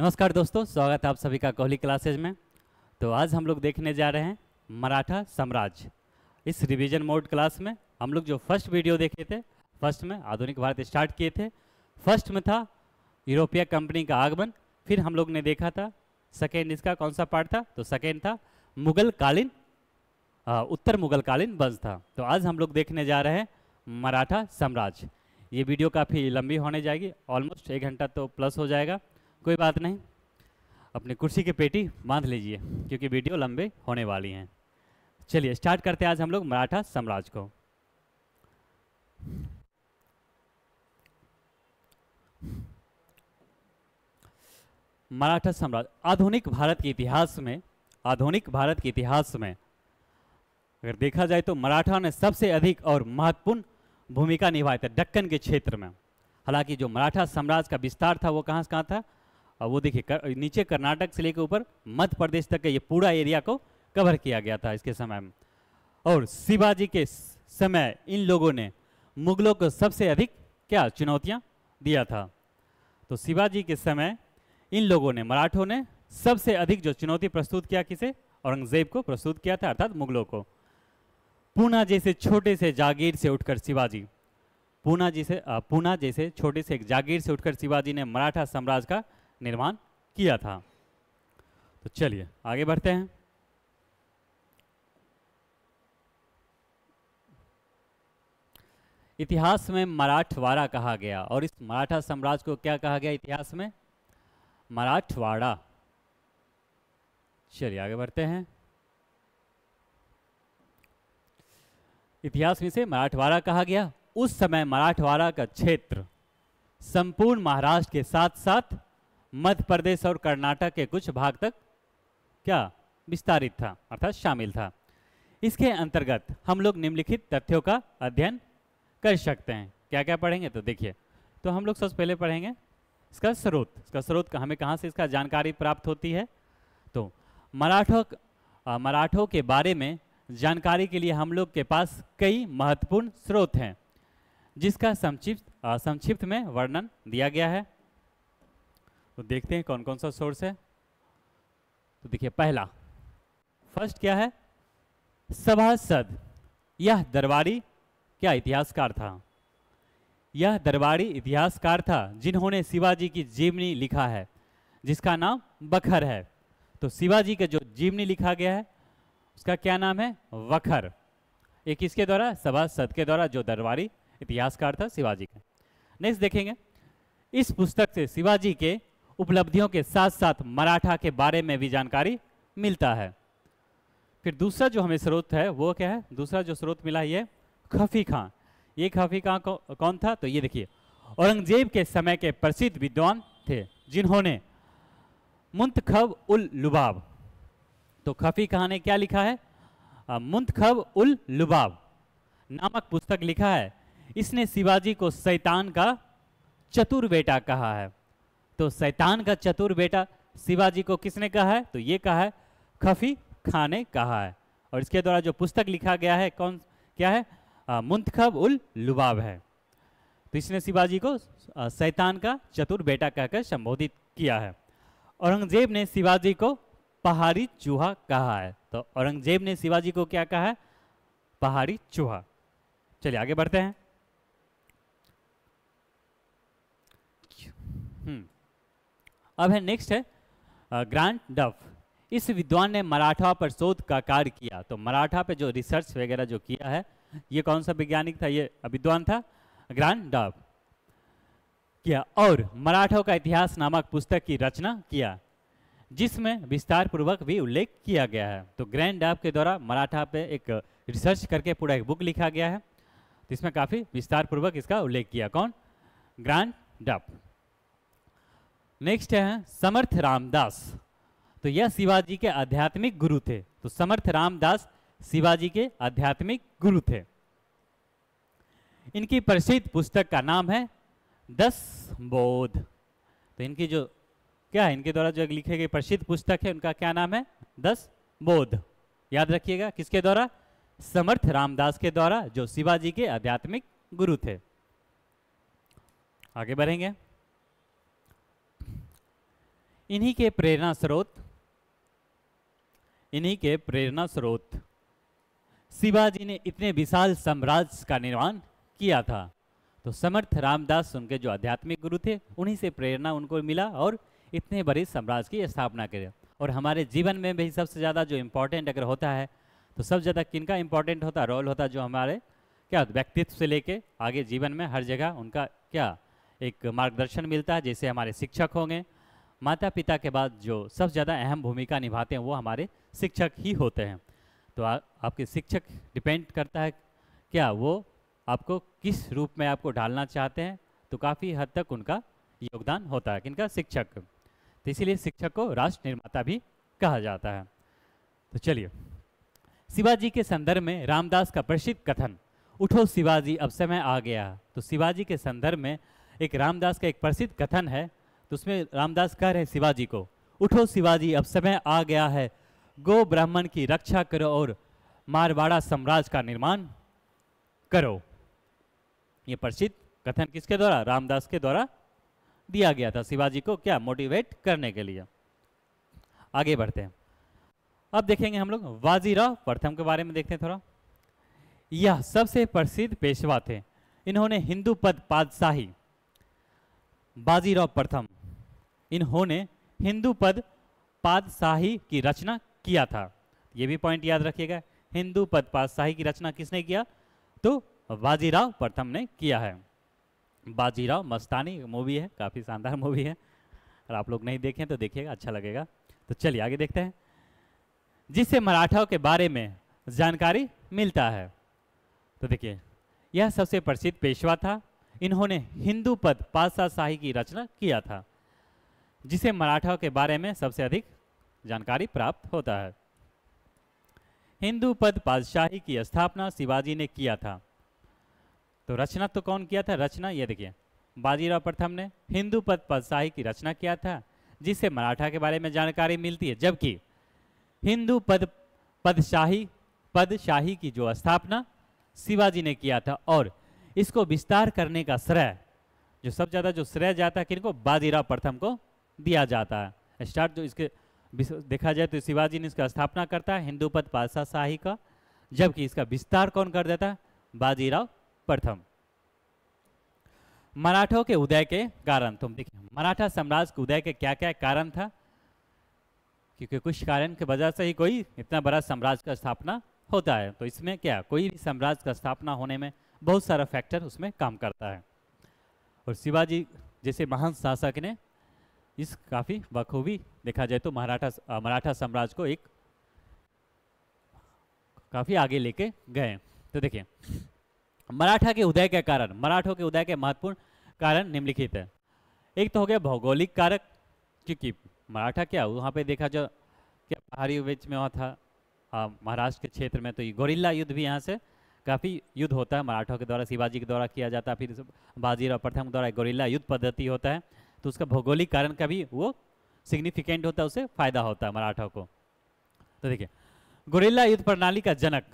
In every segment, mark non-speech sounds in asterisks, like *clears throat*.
नमस्कार दोस्तों स्वागत है आप सभी का कोहली क्लासेज में तो आज हम लोग देखने जा रहे हैं मराठा साम्राज्य इस रिवीजन मोड क्लास में हम लोग जो फर्स्ट वीडियो देखे थे फर्स्ट में आधुनिक भारत स्टार्ट किए थे फर्स्ट में था यूरोपीय कंपनी का आगमन फिर हम लोग ने देखा था सेकेंड इसका कौन सा पार्ट था तो सेकेंड था मुगल कालीन उत्तर मुगल कालीन वंश था तो आज हम लोग देखने जा रहे हैं मराठा साम्राज्य ये वीडियो काफ़ी लंबी होने जाएगी ऑलमोस्ट एक घंटा तो प्लस हो जाएगा कोई बात नहीं अपनी कुर्सी की पेटी बांध लीजिए क्योंकि वीडियो लंबे होने वाली हैं चलिए स्टार्ट करते हैं आज हम लोग मराठा साम्राज्य को मराठा साम्राज्य आधुनिक भारत के इतिहास में आधुनिक भारत के इतिहास में अगर देखा जाए तो मराठा ने सबसे अधिक और महत्वपूर्ण भूमिका निभाई थी दक्कन के क्षेत्र में हालांकि जो मराठा साम्राज्य का विस्तार था वो कहाँ से कहाँ था वो देखिए कर, नीचे कर्नाटक से लेकर ऊपर मध्य प्रदेश तक का ये पूरा एरिया को कवर किया गया था इसके समय में और शिवाजी के समय इन लोगों ने मुगलों को सबसे अधिक क्या चुनौतियां दिया था तो शिवाजी के समय इन लोगों ने मराठों ने सबसे अधिक जो चुनौती प्रस्तुत किया किसे औरंगजेब को प्रस्तुत किया था अर्थात मुगलों को पूना जैसे छोटे से जागीर से उठकर शिवाजी पूना जैसे पूना जैसे छोटे से एक जागीर से उठकर शिवाजी ने मराठा साम्राज्य का निर्माण किया था तो चलिए आगे बढ़ते हैं इतिहास में मराठवाड़ा कहा गया और इस मराठा साम्राज्य को क्या कहा गया इतिहास में मराठवाड़ा चलिए आगे बढ़ते हैं इतिहास में से मराठवाड़ा कहा गया उस समय मराठवाड़ा का क्षेत्र संपूर्ण महाराष्ट्र के साथ साथ मध्य प्रदेश और कर्नाटक के कुछ भाग तक क्या विस्तारित था अर्थात शामिल था इसके अंतर्गत हम लोग निम्नलिखित तथ्यों का अध्ययन कर सकते हैं क्या क्या पढ़ेंगे तो देखिए तो हम लोग सबसे पहले पढ़ेंगे इसका स्रोत इसका स्रोत हमें कहाँ से इसका जानकारी प्राप्त होती है तो मराठों मराठों के बारे में जानकारी के लिए हम लोग के पास कई महत्वपूर्ण स्रोत हैं जिसका संक्षिप्त संक्षिप्त में वर्णन दिया गया है तो देखते हैं कौन कौन सा सोर्स है तो देखिए पहला फर्स्ट क्या है सभासद यह दरबारी क्या इतिहासकार था यह दरबारी इतिहासकार था जिन्होंने शिवाजी की जीवनी लिखा है जिसका नाम बखर है तो शिवाजी का जो जीवनी लिखा गया है उसका क्या नाम है वखर ये किसके द्वारा सभासद के द्वारा जो दरबारी इतिहासकार था शिवाजी का नेक्स्ट देखेंगे इस पुस्तक से शिवाजी के उपलब्धियों के साथ साथ मराठा के बारे में भी जानकारी मिलता है फिर दूसरा जो हमें स्रोत है वो क्या है दूसरा जो स्रोत मिला ये खफी खां ये खफी खां कौन था तो ये देखिए औरंगजेब के समय के प्रसिद्ध विद्वान थे जिन्होंने मुंतखब उल लुबाब तो खफी खां ने क्या लिखा है मुंतखब उल लुबाब नामक पुस्तक लिखा है इसने शिवाजी को सैतान का चतुर बेटा कहा है तो सैतान का चतुर बेटा शिवाजी को किसने कहा है तो ये कहा है खफी खान ने कहा है और इसके द्वारा जो पुस्तक लिखा गया है कौन क्या है मुंतखब उल लुबाब है तो इसने शिवाजी को सैतान का चतुर बेटा कहकर संबोधित किया है औरंगजेब ने शिवाजी को पहाड़ी चूहा कहा है तो औरंगजेब ने शिवाजी को क्या कहा है पहाड़ी चूहा चलिए आगे बढ़ते हैं अब है नेक्स्ट है ग्रांट uh, डफ इस विद्वान ने मराठा पर शोध का कार्य किया तो मराठा पे जो रिसर्च वगैरह जो किया है ये कौन सा वैज्ञानिक था ये विद्वान था ग्रांट डफ किया और मराठों का इतिहास नामक पुस्तक की रचना किया जिसमें विस्तार पूर्वक भी उल्लेख किया गया है तो ग्रैंड डैब के द्वारा मराठा पे एक रिसर्च करके पूरा एक बुक लिखा गया है जिसमें इसमें काफ़ी विस्तार पूर्वक इसका उल्लेख किया कौन ग्रांड डैप नेक्स्ट है समर्थ रामदास तो यह शिवाजी के आध्यात्मिक गुरु थे तो समर्थ रामदास शिवाजी के आध्यात्मिक गुरु थे इनकी प्रसिद्ध पुस्तक का नाम है दस बोध तो इनकी जो क्या है इनके द्वारा जो लिखे गए प्रसिद्ध पुस्तक है उनका क्या नाम है दस बोध याद रखिएगा किसके द्वारा समर्थ रामदास के द्वारा जो शिवाजी के आध्यात्मिक गुरु थे आगे बढ़ेंगे इन्हीं के प्रेरणा स्रोत इन्हीं के प्रेरणा स्रोत शिवाजी ने इतने विशाल साम्राज्य का निर्माण किया था तो समर्थ रामदास उनके जो आध्यात्मिक गुरु थे उन्हीं से प्रेरणा उनको मिला और इतने बड़े साम्राज्य की स्थापना करे और हमारे जीवन में भी सबसे ज़्यादा जो इम्पोर्टेंट अगर होता है तो सबसे ज़्यादा किनका इम्पोर्टेंट होता है रोल होता है जो हमारे क्या व्यक्तित्व से लेके आगे जीवन में हर जगह उनका क्या एक मार्गदर्शन मिलता है जैसे हमारे शिक्षक होंगे माता पिता के बाद जो सबसे ज़्यादा अहम भूमिका निभाते हैं वो हमारे शिक्षक ही होते हैं तो आ, आपके शिक्षक डिपेंड करता है क्या वो आपको किस रूप में आपको ढालना चाहते हैं तो काफ़ी हद तक उनका योगदान होता है किनका शिक्षक तो इसीलिए शिक्षक को राष्ट्र निर्माता भी कहा जाता है तो चलिए शिवाजी के संदर्भ में रामदास का प्रसिद्ध कथन उठो शिवाजी अब समय आ गया तो शिवाजी के संदर्भ में एक रामदास का एक प्रसिद्ध कथन है तो उसमें रामदास कह रहे शिवाजी को उठो शिवाजी अब समय आ गया है गो ब्राह्मण की रक्षा करो और मारवाड़ा साम्राज्य का निर्माण करो ये प्रसिद्ध कथन किसके द्वारा रामदास के द्वारा दिया गया था शिवाजी को क्या मोटिवेट करने के लिए आगे बढ़ते हैं अब देखेंगे हम लोग वाजीराव प्रथम के बारे में देखते हैं थोड़ा यह सबसे प्रसिद्ध पेशवा थे इन्होंने हिंदू पद पादशाही बाजीराव प्रथम इन्होंने हिंदू पद पादशाही की रचना किया था ये भी पॉइंट याद रखिएगा हिंदू पद पादशाही की रचना किसने किया तो बाजीराव प्रथम ने किया है बाजीराव मस्तानी मूवी है काफ़ी शानदार मूवी है और आप लोग नहीं देखें तो देखिएगा अच्छा लगेगा तो चलिए आगे देखते हैं जिससे मराठाओं के बारे में जानकारी मिलता है तो देखिए यह सबसे प्रसिद्ध पेशवा था इन्होंने हिंदू पद पादशाहशाही की रचना किया था जिसे मराठा के बारे में सबसे अधिक जानकारी प्राप्त होता है हिंदू पद पादशाही की स्थापना शिवाजी ने किया था तो रचना तो कौन किया था रचना ये देखिए बाजीराव प्रथम ने हिंदू पद पादशाही की रचना किया था जिसे मराठा के बारे में जानकारी मिलती है जबकि हिंदू पद पदशाही पदशाही की जो स्थापना शिवाजी ने किया था और इसको विस्तार करने का श्रेय जो सब ज़्यादा जो श्रेय जाता है किनको बाजीराव प्रथम को दिया जाता है स्टार्ट जो इसके देखा जाए तो शिवाजी ने इसका स्थापना करता है हिंदूपत पातशाह शाही का जबकि इसका विस्तार कौन कर देता है बाजीराव प्रथम मराठों के उदय के कारण तुम देखिए मराठा साम्राज्य के उदय के क्या क्या कारण था क्योंकि कुछ कारण की वजह से ही कोई इतना बड़ा साम्राज्य का स्थापना होता है तो इसमें क्या कोई भी साम्राज्य का स्थापना होने में बहुत सारा फैक्टर उसमें काम करता है और शिवाजी जैसे महान शासक ने इस काफ़ी बखूबी देखा जाए तो मराठा मराठा साम्राज्य को एक काफ़ी आगे लेके गए तो देखिए मराठा के उदय के कारण मराठों के उदय के महत्वपूर्ण कारण निम्नलिखित है एक तो हो गया भौगोलिक कारक क्योंकि मराठा क्या वहाँ पे देखा जो क्या पहाड़ी बीच में हुआ था महाराष्ट्र के क्षेत्र में तो ये गोरिल्ला युद्ध भी यहाँ से काफ़ी युद्ध होता है मराठों के द्वारा शिवाजी के द्वारा किया जाता है फिर बाजीराव प्रथम द्वारा गोरिल्ला युद्ध पद्धति होता है तो उसका भौगोलिक कारण का भी वो सिग्निफिकेंट होता है उसे फायदा होता है मराठा को तो देखिए गोरिल्ला युद्ध प्रणाली का जनक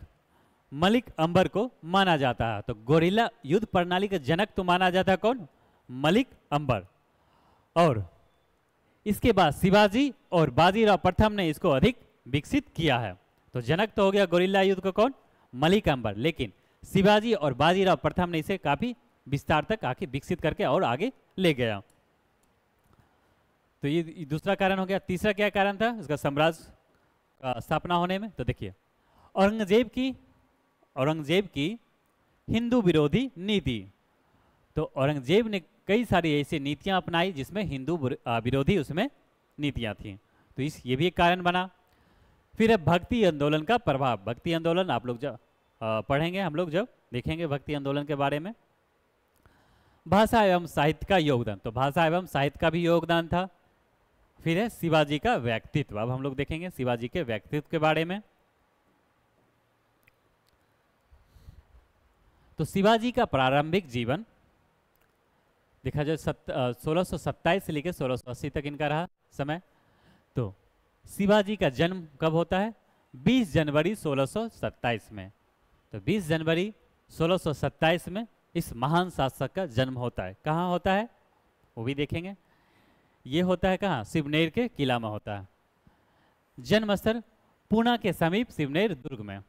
मलिक अंबर को माना जाता है तो गोरिल्ला युद्ध प्रणाली का जनक तो माना जाता है कौन मलिक अंबर और इसके बाद शिवाजी और बाजीराव प्रथम ने इसको अधिक विकसित किया है तो जनक तो हो गया गोरिल्ला युद्ध का कौन मलिक अंबर लेकिन शिवाजी और बाजीराव प्रथम ने इसे काफी विस्तार तक आके विकसित करके और आगे ले गया तो ये दूसरा कारण हो गया तीसरा क्या कारण था उसका साम्राज्य का स्थापना होने में तो देखिए औरंगजेब की औरंगजेब की हिंदू विरोधी नीति तो औरंगजेब ने कई सारी ऐसी नीतियाँ अपनाई जिसमें हिंदू विरोधी उसमें नीतियाँ थी तो इस ये भी एक कारण बना फिर अब भक्ति आंदोलन का प्रभाव भक्ति आंदोलन आप लोग जब पढ़ेंगे हम लोग जब देखेंगे भक्ति आंदोलन के बारे में भाषा एवं साहित्य का योगदान तो भाषा एवं साहित्य का भी योगदान था फिर है शिवाजी का व्यक्तित्व अब हम लोग देखेंगे शिवाजी के व्यक्तित्व के बारे में तो शिवाजी का प्रारंभिक जीवन देखा जाए सत, सोलह से लेकर 1680 तक इनका रहा समय तो शिवाजी का जन्म कब होता है 20 जनवरी 1627 में तो 20 जनवरी 1627 में इस महान शासक का जन्म होता है कहाँ होता है वो भी देखेंगे ये होता है कहाँ शिवनेर के किला में होता है जन्म स्थल पूना के समीप शिवनेर दुर्ग में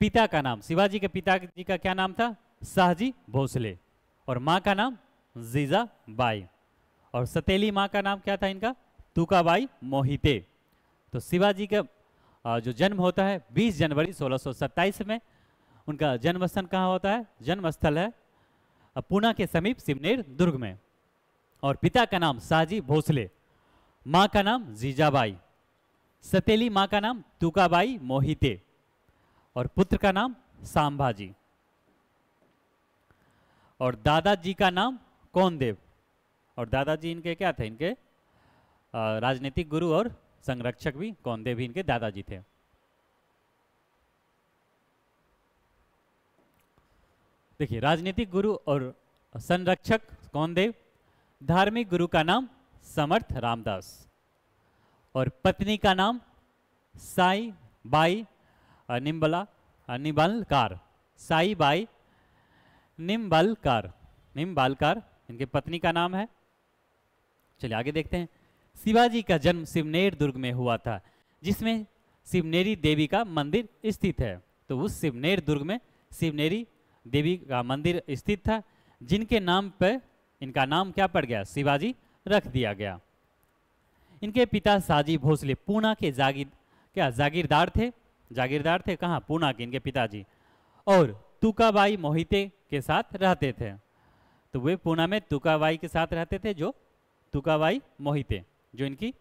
पिता का नाम शिवाजी के पिता जी का क्या नाम था शाहजी भोसले और माँ का नाम जीजा बाई और सतीली माँ का नाम क्या था इनका तुकाबाई मोहिते तो शिवाजी का जो जन्म होता है 20 जनवरी 1627 में उनका जन्म स्थान कहाँ होता है जन्म स्थल है पूना के समीप शिवनेर दुर्ग में और पिता का नाम साजी भोसले माँ का नाम जीजाबाई सतेली माँ का नाम तुकाबाई मोहिते और पुत्र का नाम सांभाजी और दादाजी का नाम कौनदेव और दादाजी इनके क्या थे इनके राजनीतिक गुरु और संरक्षक भी कौनदेव भी इनके दादाजी थे देखिए राजनीतिक गुरु और संरक्षक कौनदेव धार्मिक गुरु का नाम समर्थ रामदास और पत्नी का नाम साई बाई निम्बला निबलकार साई बाई निम्बलकार निम्बालकार इनके पत्नी का नाम है चलिए आगे देखते हैं शिवाजी का जन्म शिवनेर दुर्ग में हुआ था जिसमें शिवनेरी देवी का मंदिर स्थित है तो उस शिवनेर दुर्ग में शिवनेरी देवी का मंदिर स्थित था जिनके नाम पर इनका नाम क्या पड़ गया शिवाजी रख दिया गया इनके पिता साजी भोसले पूना के जागीर क्या जागीरदार थे जागीरदार थे कहाँ पूना के इनके पिताजी और तुकाबाई मोहिते के साथ रहते थे तो वे पूना में तुकाबाई के साथ रहते थे जो तुकाबाई मोहिते जो इनकी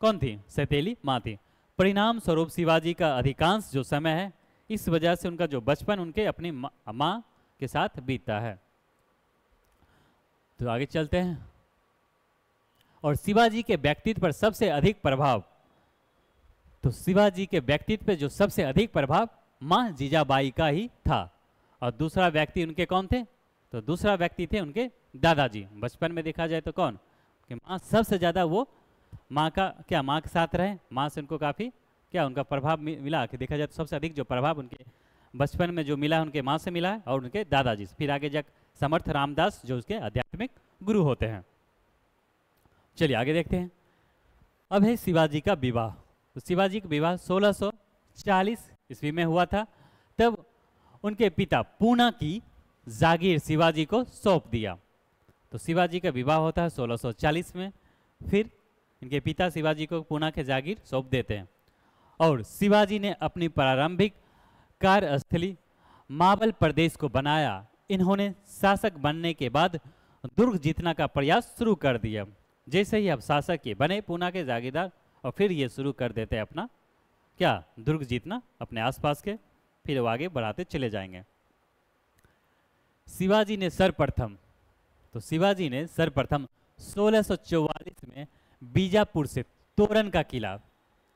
कौन थी सतीली माँ थी परिणाम स्वरूप शिवाजी का अधिकांश जो समय है इस वजह से उनका जो बचपन उनके अपनी माँ मा के साथ बीतता है तो आगे चलते हैं और शिवाजी के व्यक्तित्व पर सबसे अधिक प्रभाव तो शिवाजी के व्यक्तित्व पर जो सबसे अधिक प्रभाव माँ जीजाबाई का ही था और दूसरा व्यक्ति उनके कौन थे तो दूसरा व्यक्ति थे उनके दादाजी बचपन में देखा जाए तो कौन कि माँ सबसे ज़्यादा वो माँ का क्या माँ के साथ रहे माँ से उनको काफ़ी क्या उनका प्रभाव मिला कि देखा जाए तो सबसे अधिक जो प्रभाव उनके बचपन में जो मिला उनके माँ से मिला है और उनके दादाजी से फिर आगे जाकर समर्थ रामदास जो उसके आध्यात्मिक गुरु होते हैं चलिए आगे देखते हैं अब है शिवाजी का विवाह तो शिवाजी का विवाह 1640 ईस्वी में हुआ था तब उनके पिता पूना की जागीर शिवाजी को सौंप दिया तो शिवाजी का विवाह होता है 1640 में फिर इनके पिता शिवाजी को पूना के जागीर सौंप देते हैं और शिवाजी ने अपनी प्रारंभिक कार्यस्थली मावल प्रदेश को बनाया इन्होंने शासक बनने के बाद दुर्ग जीतना का प्रयास शुरू कर दिया जैसे ही अब शासक ये बने पूना के जागीरदार और फिर ये शुरू कर देते अपना क्या दुर्ग जीतना अपने आसपास के फिर वो आगे बढ़ाते चले जाएंगे शिवाजी ने सर्वप्रथम तो शिवाजी ने सर्वप्रथम सोलह में बीजापुर से तोरण का किला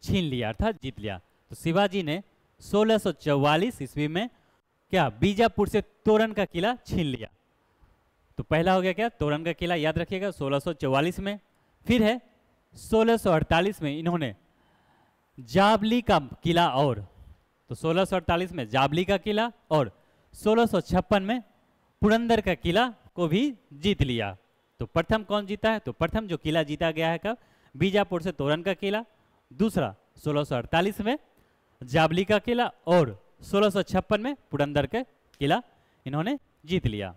छीन लिया अर्थात जीत लिया तो शिवाजी ने चौवालीस ईस्वी में क्या बीजापुर से तोरण का किला छीन लिया तो पहला हो गया क्या तोरण का किला याद रखिएगा 1644 में फिर है 1648 में इन्होंने जाबली का किला और तो 1648 में जाबली का किला और 1656 में पुरंदर का किला को भी जीत लिया तो प्रथम कौन जीता है तो प्रथम जो किला जीता गया है कब बीजापुर से तोरण का किला दूसरा 1648 में जाबली का किला और सोलह में पुरंदर का किला इन्होंने जीत लिया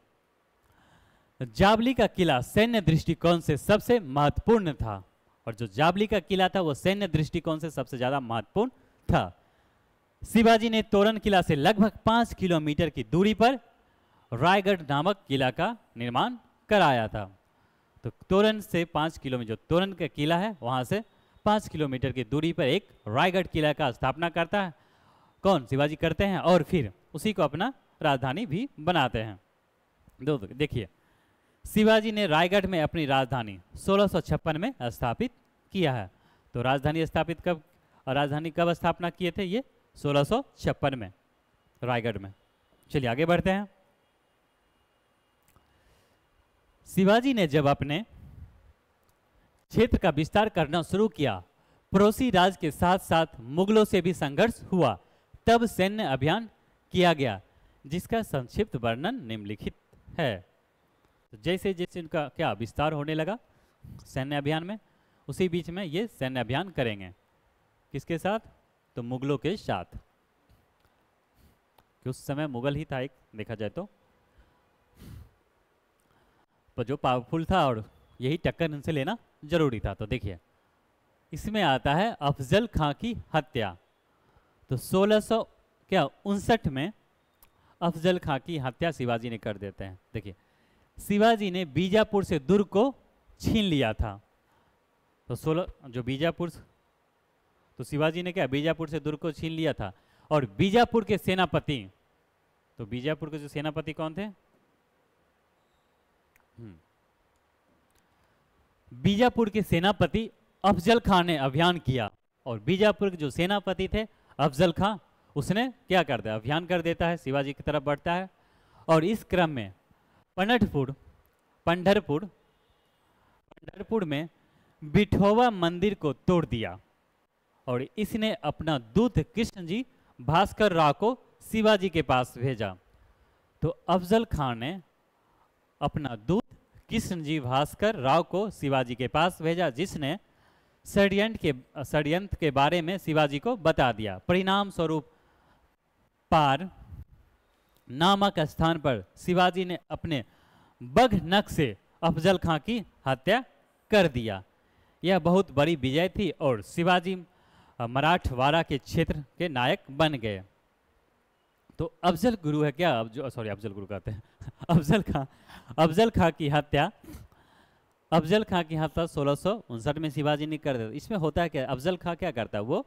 जावली का किला सैन्य दृष्टिकोण से सबसे महत्वपूर्ण था और जो जावली का किला था वो सैन्य दृष्टिकोण से सबसे ज्यादा महत्वपूर्ण था शिवाजी ने तोरण किला से लगभग पांच किलोमीटर की दूरी पर रायगढ़ नामक किला का निर्माण कराया था तो तोरण से पांच किलोमीटर जो तोरण का किला है वहां से पांच किलोमीटर की दूरी पर एक रायगढ़ किला का स्थापना करता है कौन शिवाजी करते हैं और फिर उसी को अपना राजधानी भी बनाते हैं दो देखिए शिवाजी ने रायगढ़ में अपनी राजधानी सोलह में स्थापित किया है तो राजधानी स्थापित कब और राजधानी कब स्थापना किए थे ये सोलह में रायगढ़ में चलिए आगे बढ़ते हैं शिवाजी ने जब अपने क्षेत्र का विस्तार करना शुरू किया पड़ोसी राज के साथ साथ मुगलों से भी संघर्ष हुआ तब सैन्य अभियान किया गया जिसका संक्षिप्त वर्णन निम्नलिखित है तो जैसे जैसे उनका क्या विस्तार होने लगा सैन्य अभियान में उसी बीच में ये सैन्य अभियान करेंगे किसके साथ तो मुगलों के साथ उस समय मुगल ही था एक देखा जाए तो पर जो पावरफुल था और यही टक्कर इनसे लेना जरूरी था तो देखिए इसमें आता है अफजल खां की हत्या तो सोलह सौ क्या उनसठ में अफजल खां की हत्या शिवाजी ने कर देते हैं देखिए शिवाजी ने बीजापुर से दुर्ग को छीन लिया था तो सोलह जो बीजापुर तो शिवाजी ने क्या बीजापुर से दुर्ग को छीन लिया था और बीजापुर के सेनापति तो बीजापुर के जो सेनापति कौन थे हम्म। बीजापुर के सेनापति अफजल खान ने अभियान किया और बीजापुर के जो सेनापति थे अफजल खां उसने क्या कर दिया अभियान कर देता है शिवाजी की तरफ बढ़ता है और इस क्रम में पनठपुर पंडरपुर पंडरपुर में बिठोवा मंदिर को तोड़ दिया और इसने अपना दूत कृष्ण जी भास्कर राव को शिवाजी के पास भेजा तो अफजल खान ने अपना दूत कृष्ण जी भास्कर राव को शिवाजी के पास भेजा जिसने षड्यंत्र के षड्यंत्र के बारे में शिवाजी को बता दिया परिणाम स्वरूप पार नामक स्थान पर शिवाजी ने अपने बघ नख से अफजल खां की हत्या कर दिया यह बहुत बड़ी विजय थी और शिवाजी मराठवाड़ा के क्षेत्र के नायक बन गए तो अफजल गुरु है क्या अब जो सॉरी अफजल गुरु कहते हैं *laughs* अफजल खां अफजल खां की हत्या अफजल खां के यहाँ सोलह में शिवाजी ने कर दिया इसमें होता है क्या अफजल खां क्या करता है वो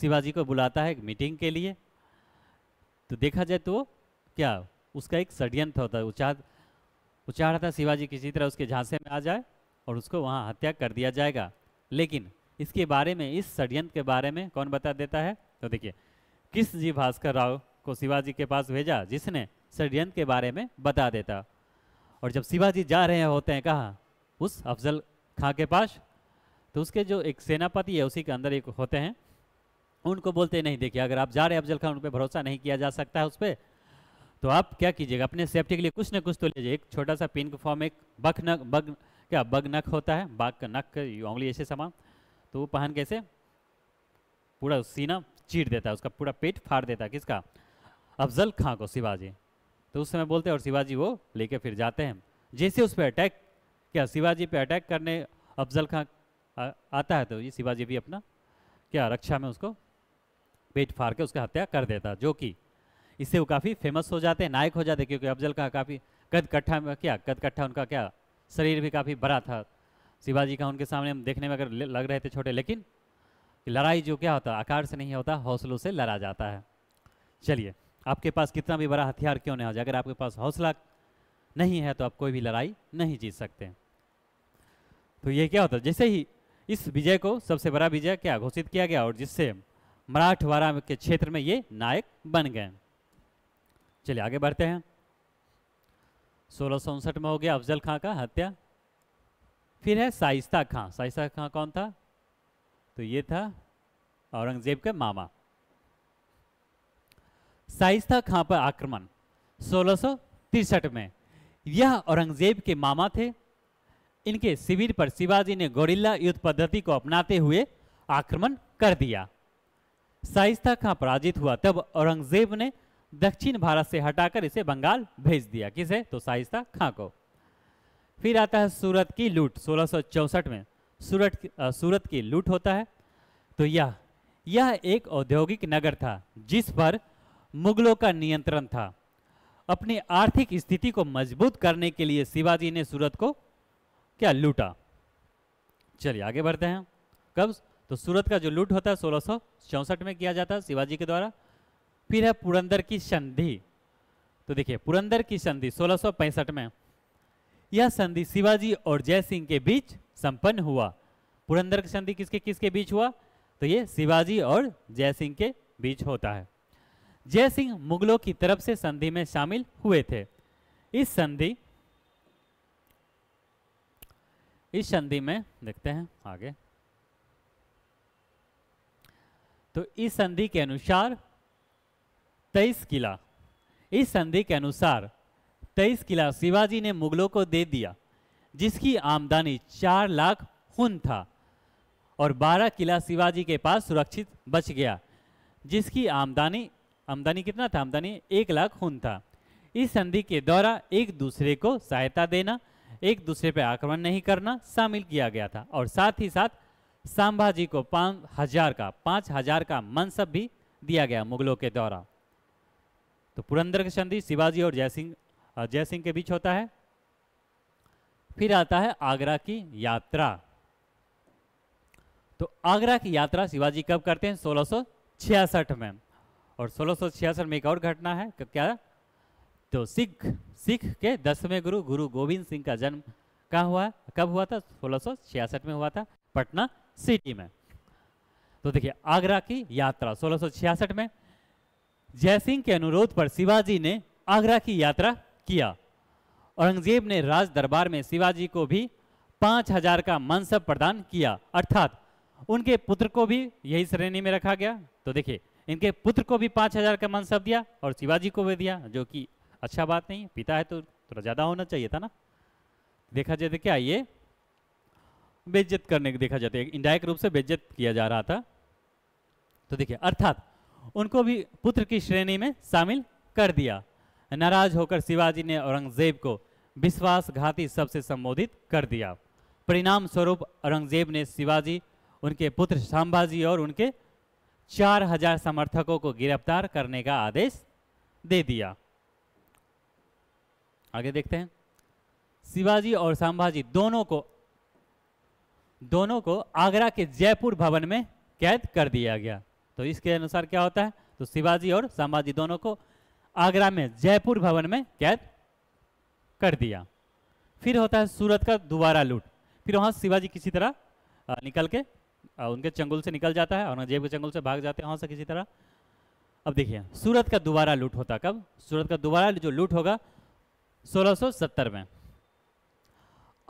शिवाजी को बुलाता है मीटिंग के लिए तो देखा जाए तो क्या उसका एक षड्यंत्र होता है उचार चाह रहा था शिवाजी किसी तरह उसके झांसे में आ जाए और उसको वहाँ हत्या कर दिया जाएगा लेकिन इसके बारे में इस षड्यंत्र के बारे में कौन बता देता है तो देखिए कृष्ण जी भास्कर राव को शिवाजी के पास भेजा जिसने षड्यंत्र के बारे में बता देता और जब शिवाजी जा रहे होते हैं कहा उस अफजल खां के पास तो उसके जो एक सेनापति है उसी के अंदर एक होते हैं उनको बोलते नहीं देखिए अगर आप जा रहे अफजल खान उन पर भरोसा नहीं किया जा सकता है उस पर तो आप क्या कीजिएगा अपने सेफ्टी के लिए कुछ ना कुछ तो लीजिए एक छोटा सा पिन के फॉर्म एक बख नक बग क्या बग नक होता है बाघ का नक उंगली ऐसे सामान तो वो पहन कैसे पूरा सीना चीर देता है उसका पूरा पेट फाड़ देता है किसका अफजल खां को शिवाजी तो उस समय बोलते हैं और शिवाजी वो लेके फिर जाते हैं जैसे उस पर अटैक क्या शिवाजी पे अटैक करने अफजल खां आता है तो ये शिवाजी भी अपना क्या रक्षा में उसको पेट फाड़ के उसका हत्या कर देता जो कि इससे वो काफ़ी फेमस हो जाते हैं नायक हो जाते क्योंकि अफजल खां काफ़ी कद कट्ठा में क्या कद कट्ठा उनका क्या शरीर भी काफ़ी बड़ा था शिवाजी का उनके सामने हम देखने में अगर लग रहे थे छोटे लेकिन लड़ाई जो क्या होता आकार से नहीं होता हौसलों से लड़ा जाता है चलिए आपके पास कितना भी बड़ा हथियार क्यों नहीं हो जाए अगर आपके पास हौसला नहीं है तो आप कोई भी लड़ाई नहीं जीत सकते तो ये क्या होता है जैसे ही इस विजय को सबसे बड़ा विजय क्या घोषित किया गया और जिससे मराठवाड़ा के क्षेत्र में ये नायक बन गए चलिए आगे बढ़ते हैं सोलह में हो गया अफजल खां का हत्या फिर है साइस्ता खां साइस्ता खां कौन था तो ये था औरंगजेब के मामा साइस्ता खां पर आक्रमण सोलह में यह औरंगजेब के मामा थे इनके शिविर पर शिवाजी ने गोरिल्ला युद्ध पद्धति को अपनाते हुए आक्रमण कर दिया साइस्ता खां पराजित हुआ तब औरंगजेब ने दक्षिण भारत से हटाकर इसे बंगाल भेज दिया किसे तो साइस्ता खां को फिर आता है सूरत की लूट सोलह में सूरत सूरत की लूट होता है तो यह यह एक औद्योगिक नगर था जिस पर मुगलों का नियंत्रण था अपनी आर्थिक स्थिति को मजबूत करने के लिए शिवाजी ने सूरत को क्या लूटा चलिए आगे बढ़ते हैं कब तो सूरत का जो लूट होता है सोलह में किया जाता है शिवाजी के द्वारा फिर है पुरंदर की संधि तो देखिए पुरंदर की संधि सोलह में यह संधि शिवाजी और जय सिंह के बीच संपन्न हुआ पुरंदर की संधि किसके किसके बीच हुआ तो ये शिवाजी और जय सिंह के बीच होता है जय सिंह मुगलों की तरफ से संधि में शामिल हुए थे इस संधि इस संधि में देखते हैं आगे तो इस संधि के अनुसार तेईस किला इस संधि के अनुसार तेईस किला शिवाजी ने मुगलों को दे दिया जिसकी आमदनी चार लाख खून था और बारह किला शिवाजी के पास सुरक्षित बच गया जिसकी आमदनी आमदनी कितना था आमदनी एक लाख हुन था इस संधि के द्वारा एक दूसरे को सहायता देना एक दूसरे पर आक्रमण नहीं करना शामिल किया गया था और साथ ही साथ संभाजी को पाँच हजार का पाँच हजार का मनसब भी दिया गया मुगलों के द्वारा तो पुरंदर की संधि शिवाजी और जयसिंह जयसिंह के बीच होता है फिर आता है आगरा की यात्रा तो आगरा की यात्रा शिवाजी कब करते हैं सोलह में और सोलह में एक और घटना है क्या तो सिख सिख के दसवें गुरु गुरु गोविंद सिंह का जन्म कहा हुआ कब हुआ था सोलह में हुआ था पटना सिटी में तो देखिए आगरा की यात्रा सोलह में जयसिंह के अनुरोध पर शिवाजी ने आगरा की यात्रा किया औरंगजेब ने राज दरबार में शिवाजी को भी पांच हजार का मनसब प्रदान किया अर्थात उनके पुत्र को भी यही श्रेणी में रखा गया तो देखिए इनके पुत्र को भी पाँच हजार का मनसब दिया और शिवाजी को भी दिया जो कि अच्छा बात नहीं पिता है तो थोड़ा ज़्यादा होना चाहिए था ना देखा जाए तो क्या ये बेज्जत करने के देखा जाता है इंडायरेक्ट रूप से बेज्जत किया जा रहा था तो देखिए अर्थात उनको भी पुत्र की श्रेणी में शामिल कर दिया नाराज होकर शिवाजी ने औरंगजेब को विश्वासघाती सबसे संबोधित कर दिया परिणाम स्वरूप औरंगजेब ने शिवाजी उनके पुत्र सांभाजी और उनके चार हजार समर्थकों को गिरफ्तार करने का आदेश दे दिया आगे देखते हैं शिवाजी और संभाजी दोनों को दोनों को आगरा के जयपुर भवन में कैद कर दिया गया तो इसके अनुसार क्या होता है तो शिवाजी और संभाजी दोनों को आगरा में जयपुर भवन में कैद कर दिया फिर होता है सूरत का दोबारा लूट फिर वहां शिवाजी किसी तरह निकल के उनके चंगुल से निकल जाता है औरंगजेब के चंगुल से भाग जाते हैं वहाँ से किसी तरह अब देखिए सूरत का दोबारा लूट होता कब सूरत का दोबारा जो लूट होगा 1670 में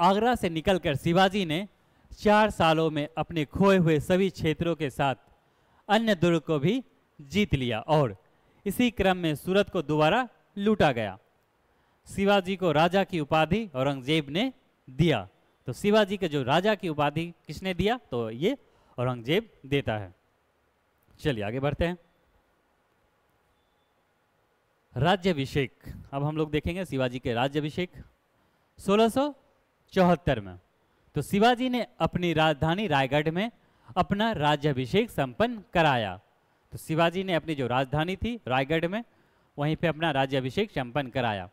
आगरा से निकलकर शिवाजी ने चार सालों में अपने खोए हुए सभी क्षेत्रों के साथ अन्य दुर्ग को भी जीत लिया और इसी क्रम में सूरत को दोबारा लूटा गया शिवाजी को राजा की उपाधि औरंगजेब ने दिया तो शिवाजी के जो राजा की उपाधि किसने दिया तो ये औरंगजेब देता है चलिए आगे बढ़ते हैं राज्यभिषेक अब हम लोग देखेंगे शिवाजी के राज्यभिषेक सोलह में तो शिवाजी ने अपनी राजधानी रायगढ़ में अपना राज्यभिषेक संपन्न कराया तो शिवाजी ने अपनी जो राजधानी थी रायगढ़ में वहीं पे अपना राज्यभिषेक संपन्न कराया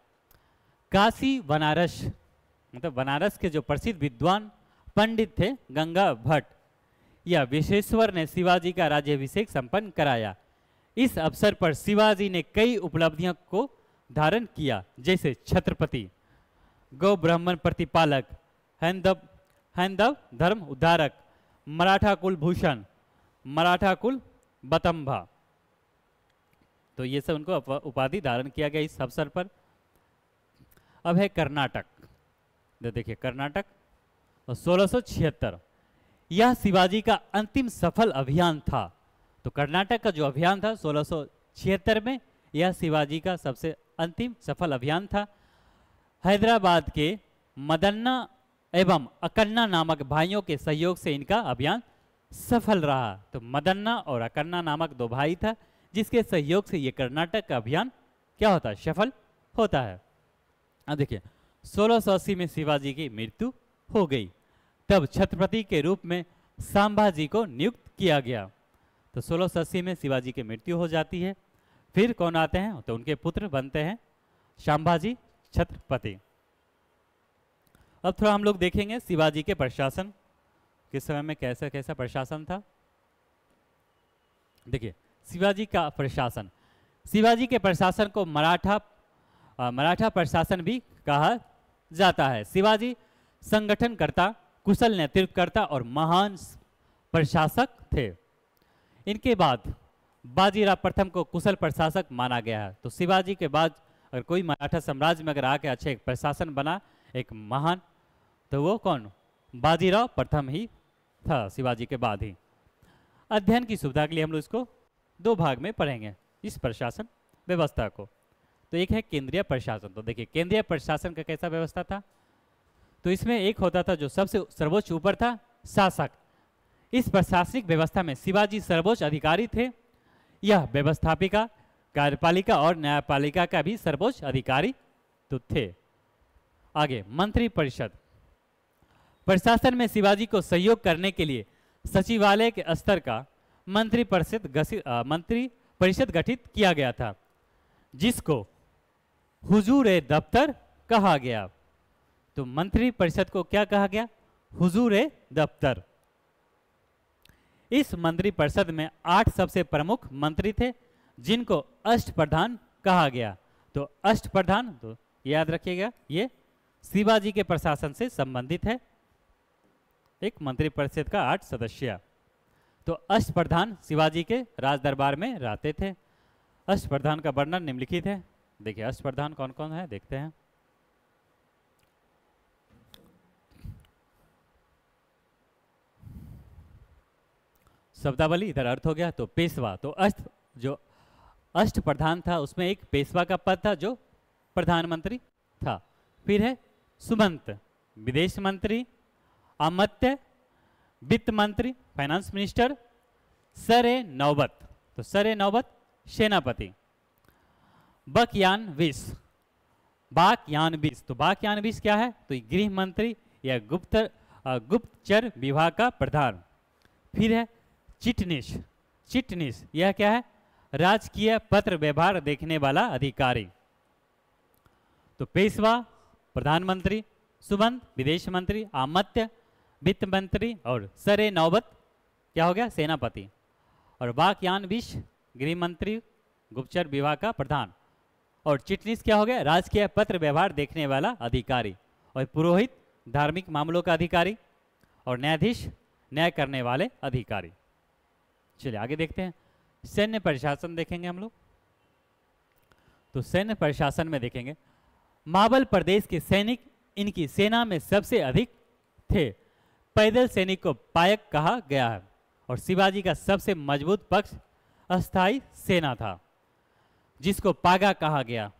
काशी बनारस मतलब बनारस के जो प्रसिद्ध विद्वान पंडित थे गंगा भट्ट या विशेश्वर ने शिवाजी का राज्यभिषेक संपन्न कराया इस अवसर पर शिवाजी ने कई उपलब्धियों को धारण किया जैसे छत्रपति गौ ब्राह्मण प्रतिपालक हैंदव हैंदव धर्म उद्धारक मराठा कुल भूषण मराठा कुल बतंभा तो ये सब उनको उपाधि धारण किया गया इस अवसर पर अब है कर्नाटक तो देखिए कर्नाटक सोलह सौ छिहत्तर यह शिवाजी का अंतिम सफल अभियान था तो कर्नाटक का जो अभियान था सोलह में यह शिवाजी का सबसे अंतिम सफल अभियान था हैदराबाद के मदन्ना एवं अकन्ना नामक भाइयों के सहयोग से इनका अभियान सफल रहा तो मदन्ना और अकन्ना नामक दो भाई था जिसके सहयोग से ये कर्नाटक का अभियान क्या होता है सफल होता है अब देखिए सोलह में शिवाजी की मृत्यु हो गई तब छत्रपति के रूप में सांभाजी को नियुक्त किया गया तो सोलह सौ में शिवाजी की मृत्यु हो जाती है फिर कौन आते हैं तो उनके पुत्र बनते हैं शाम्भाजी छत्रपति अब थोड़ा हम लोग देखेंगे शिवाजी के प्रशासन किस समय में कैसा कैसा प्रशासन था देखिए शिवाजी का प्रशासन शिवाजी के प्रशासन को मराठा मराठा प्रशासन भी कहा जाता है शिवाजी संगठनकर्ता कुशल नेतृत्वकर्ता और महान प्रशासक थे इनके बाद बाजीराव प्रथम को कुशल प्रशासक माना गया है तो शिवाजी के बाद अगर कोई मराठा साम्राज्य में अगर आके अच्छे प्रशासन बना एक महान तो वो कौन बाजीराव प्रथम ही था शिवाजी के बाद ही अध्ययन की सुविधा के लिए हम लोग इसको दो भाग में पढ़ेंगे इस प्रशासन व्यवस्था को तो एक है केंद्रीय प्रशासन तो देखिए केंद्रीय प्रशासन का कैसा व्यवस्था था तो इसमें एक होता था जो सबसे सर्वोच्च ऊपर था शासक इस प्रशासनिक व्यवस्था में शिवाजी सर्वोच्च अधिकारी थे यह व्यवस्थापिका कार्यपालिका और न्यायपालिका का भी सर्वोच्च अधिकारी तो थे आगे मंत्री परिषद प्रशासन में शिवाजी को सहयोग करने के लिए सचिवालय के स्तर का मंत्री परिषद मंत्री परिषद गठित किया गया था जिसको हुजूर दफ्तर कहा गया तो मंत्री परिषद को क्या कहा गया हुजूर दफ्तर इस मंत्री परिषद में आठ सबसे प्रमुख मंत्री थे जिनको अष्ट प्रधान कहा गया तो अष्ट प्रधान तो याद रखिएगा ये शिवाजी के प्रशासन से संबंधित है एक मंत्रिपरिषद का आठ सदस्य तो अष्ट प्रधान शिवाजी के राज दरबार में रहते थे अष्ट प्रधान का वर्णन निम्नलिखित है देखिए अष्ट प्रधान कौन कौन है देखते हैं शब्दावली इधर अर्थ हो गया तो पेशवा तो अष्ट जो अष्ट प्रधान था उसमें एक पेशवा का पद था जो प्रधानमंत्री था फिर है सुमंत विदेश मंत्री अमत्य वित्त मंत्री फाइनेंस मिनिस्टर सर ए नौबत तो सर ए नौबत सेनापति बकयान विष बाकयान विष तो बाकयान विष क्या है तो गृह मंत्री या गुप्त गुप्तचर विभाग का प्रधान फिर है चिटनिस चिटनिस यह क्या है राजकीय पत्र व्यवहार देखने वाला अधिकारी तो पेशवा प्रधानमंत्री सुबंध विदेश मंत्री आमत्य वित्त मंत्री और सरे नौबत क्या हो गया सेनापति और वाकयान विश गृह मंत्री गुप्तचर विभाग का प्रधान और चिटनिस क्या हो गया राजकीय पत्र व्यवहार देखने वाला अधिकारी और पुरोहित धार्मिक मामलों का अधिकारी और न्यायाधीश न्याय करने वाले अधिकारी चलिए आगे देखते हैं सैन्य प्रशासन देखेंगे हम लोग तो सैन्य प्रशासन में देखेंगे मावल प्रदेश के सैनिक इनकी सेना में सबसे अधिक थे पैदल सैनिक को पायक कहा गया है और शिवाजी का सबसे मजबूत पक्ष अस्थाई सेना था जिसको पागा कहा गया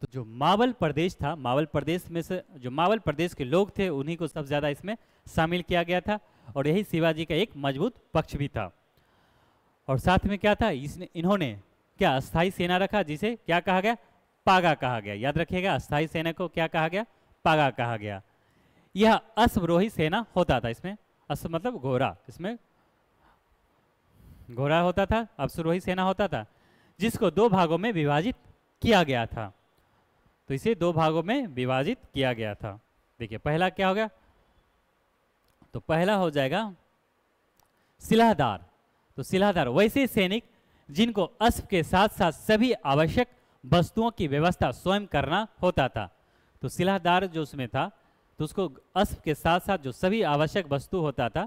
तो जो मावल प्रदेश था मावल प्रदेश में से जो मावल प्रदेश के लोग थे उन्हीं को सबसे ज़्यादा इसमें शामिल किया गया था और यही शिवाजी का एक मजबूत पक्ष भी था और साथ में क्या था इसने इन्होंने क्या अस्थाई सेना रखा जिसे क्या कहा गया पागा कहा गया याद रखिएगा अस्थाई सेना को क्या कहा गया पागा कहा गया यह अश्वरोही सेना होता था इसमें अश्व मतलब घोरा इसमें घोरा होता था अश्वरोही सेना होता था जिसको दो भागों में विभाजित किया गया था तो इसे दो भागों में विभाजित किया गया था देखिए पहला क्या हो गया तो पहला हो जाएगा सिलाहदार तो सिलाधार वैसे सैनिक जिनको अस्प के साथ साथ सभी आवश्यक वस्तुओं की व्यवस्था स्वयं करना होता था तो सिलाधार जो उसमें था तो उसको अस्प के साथ साथ जो सभी आवश्यक वस्तु होता था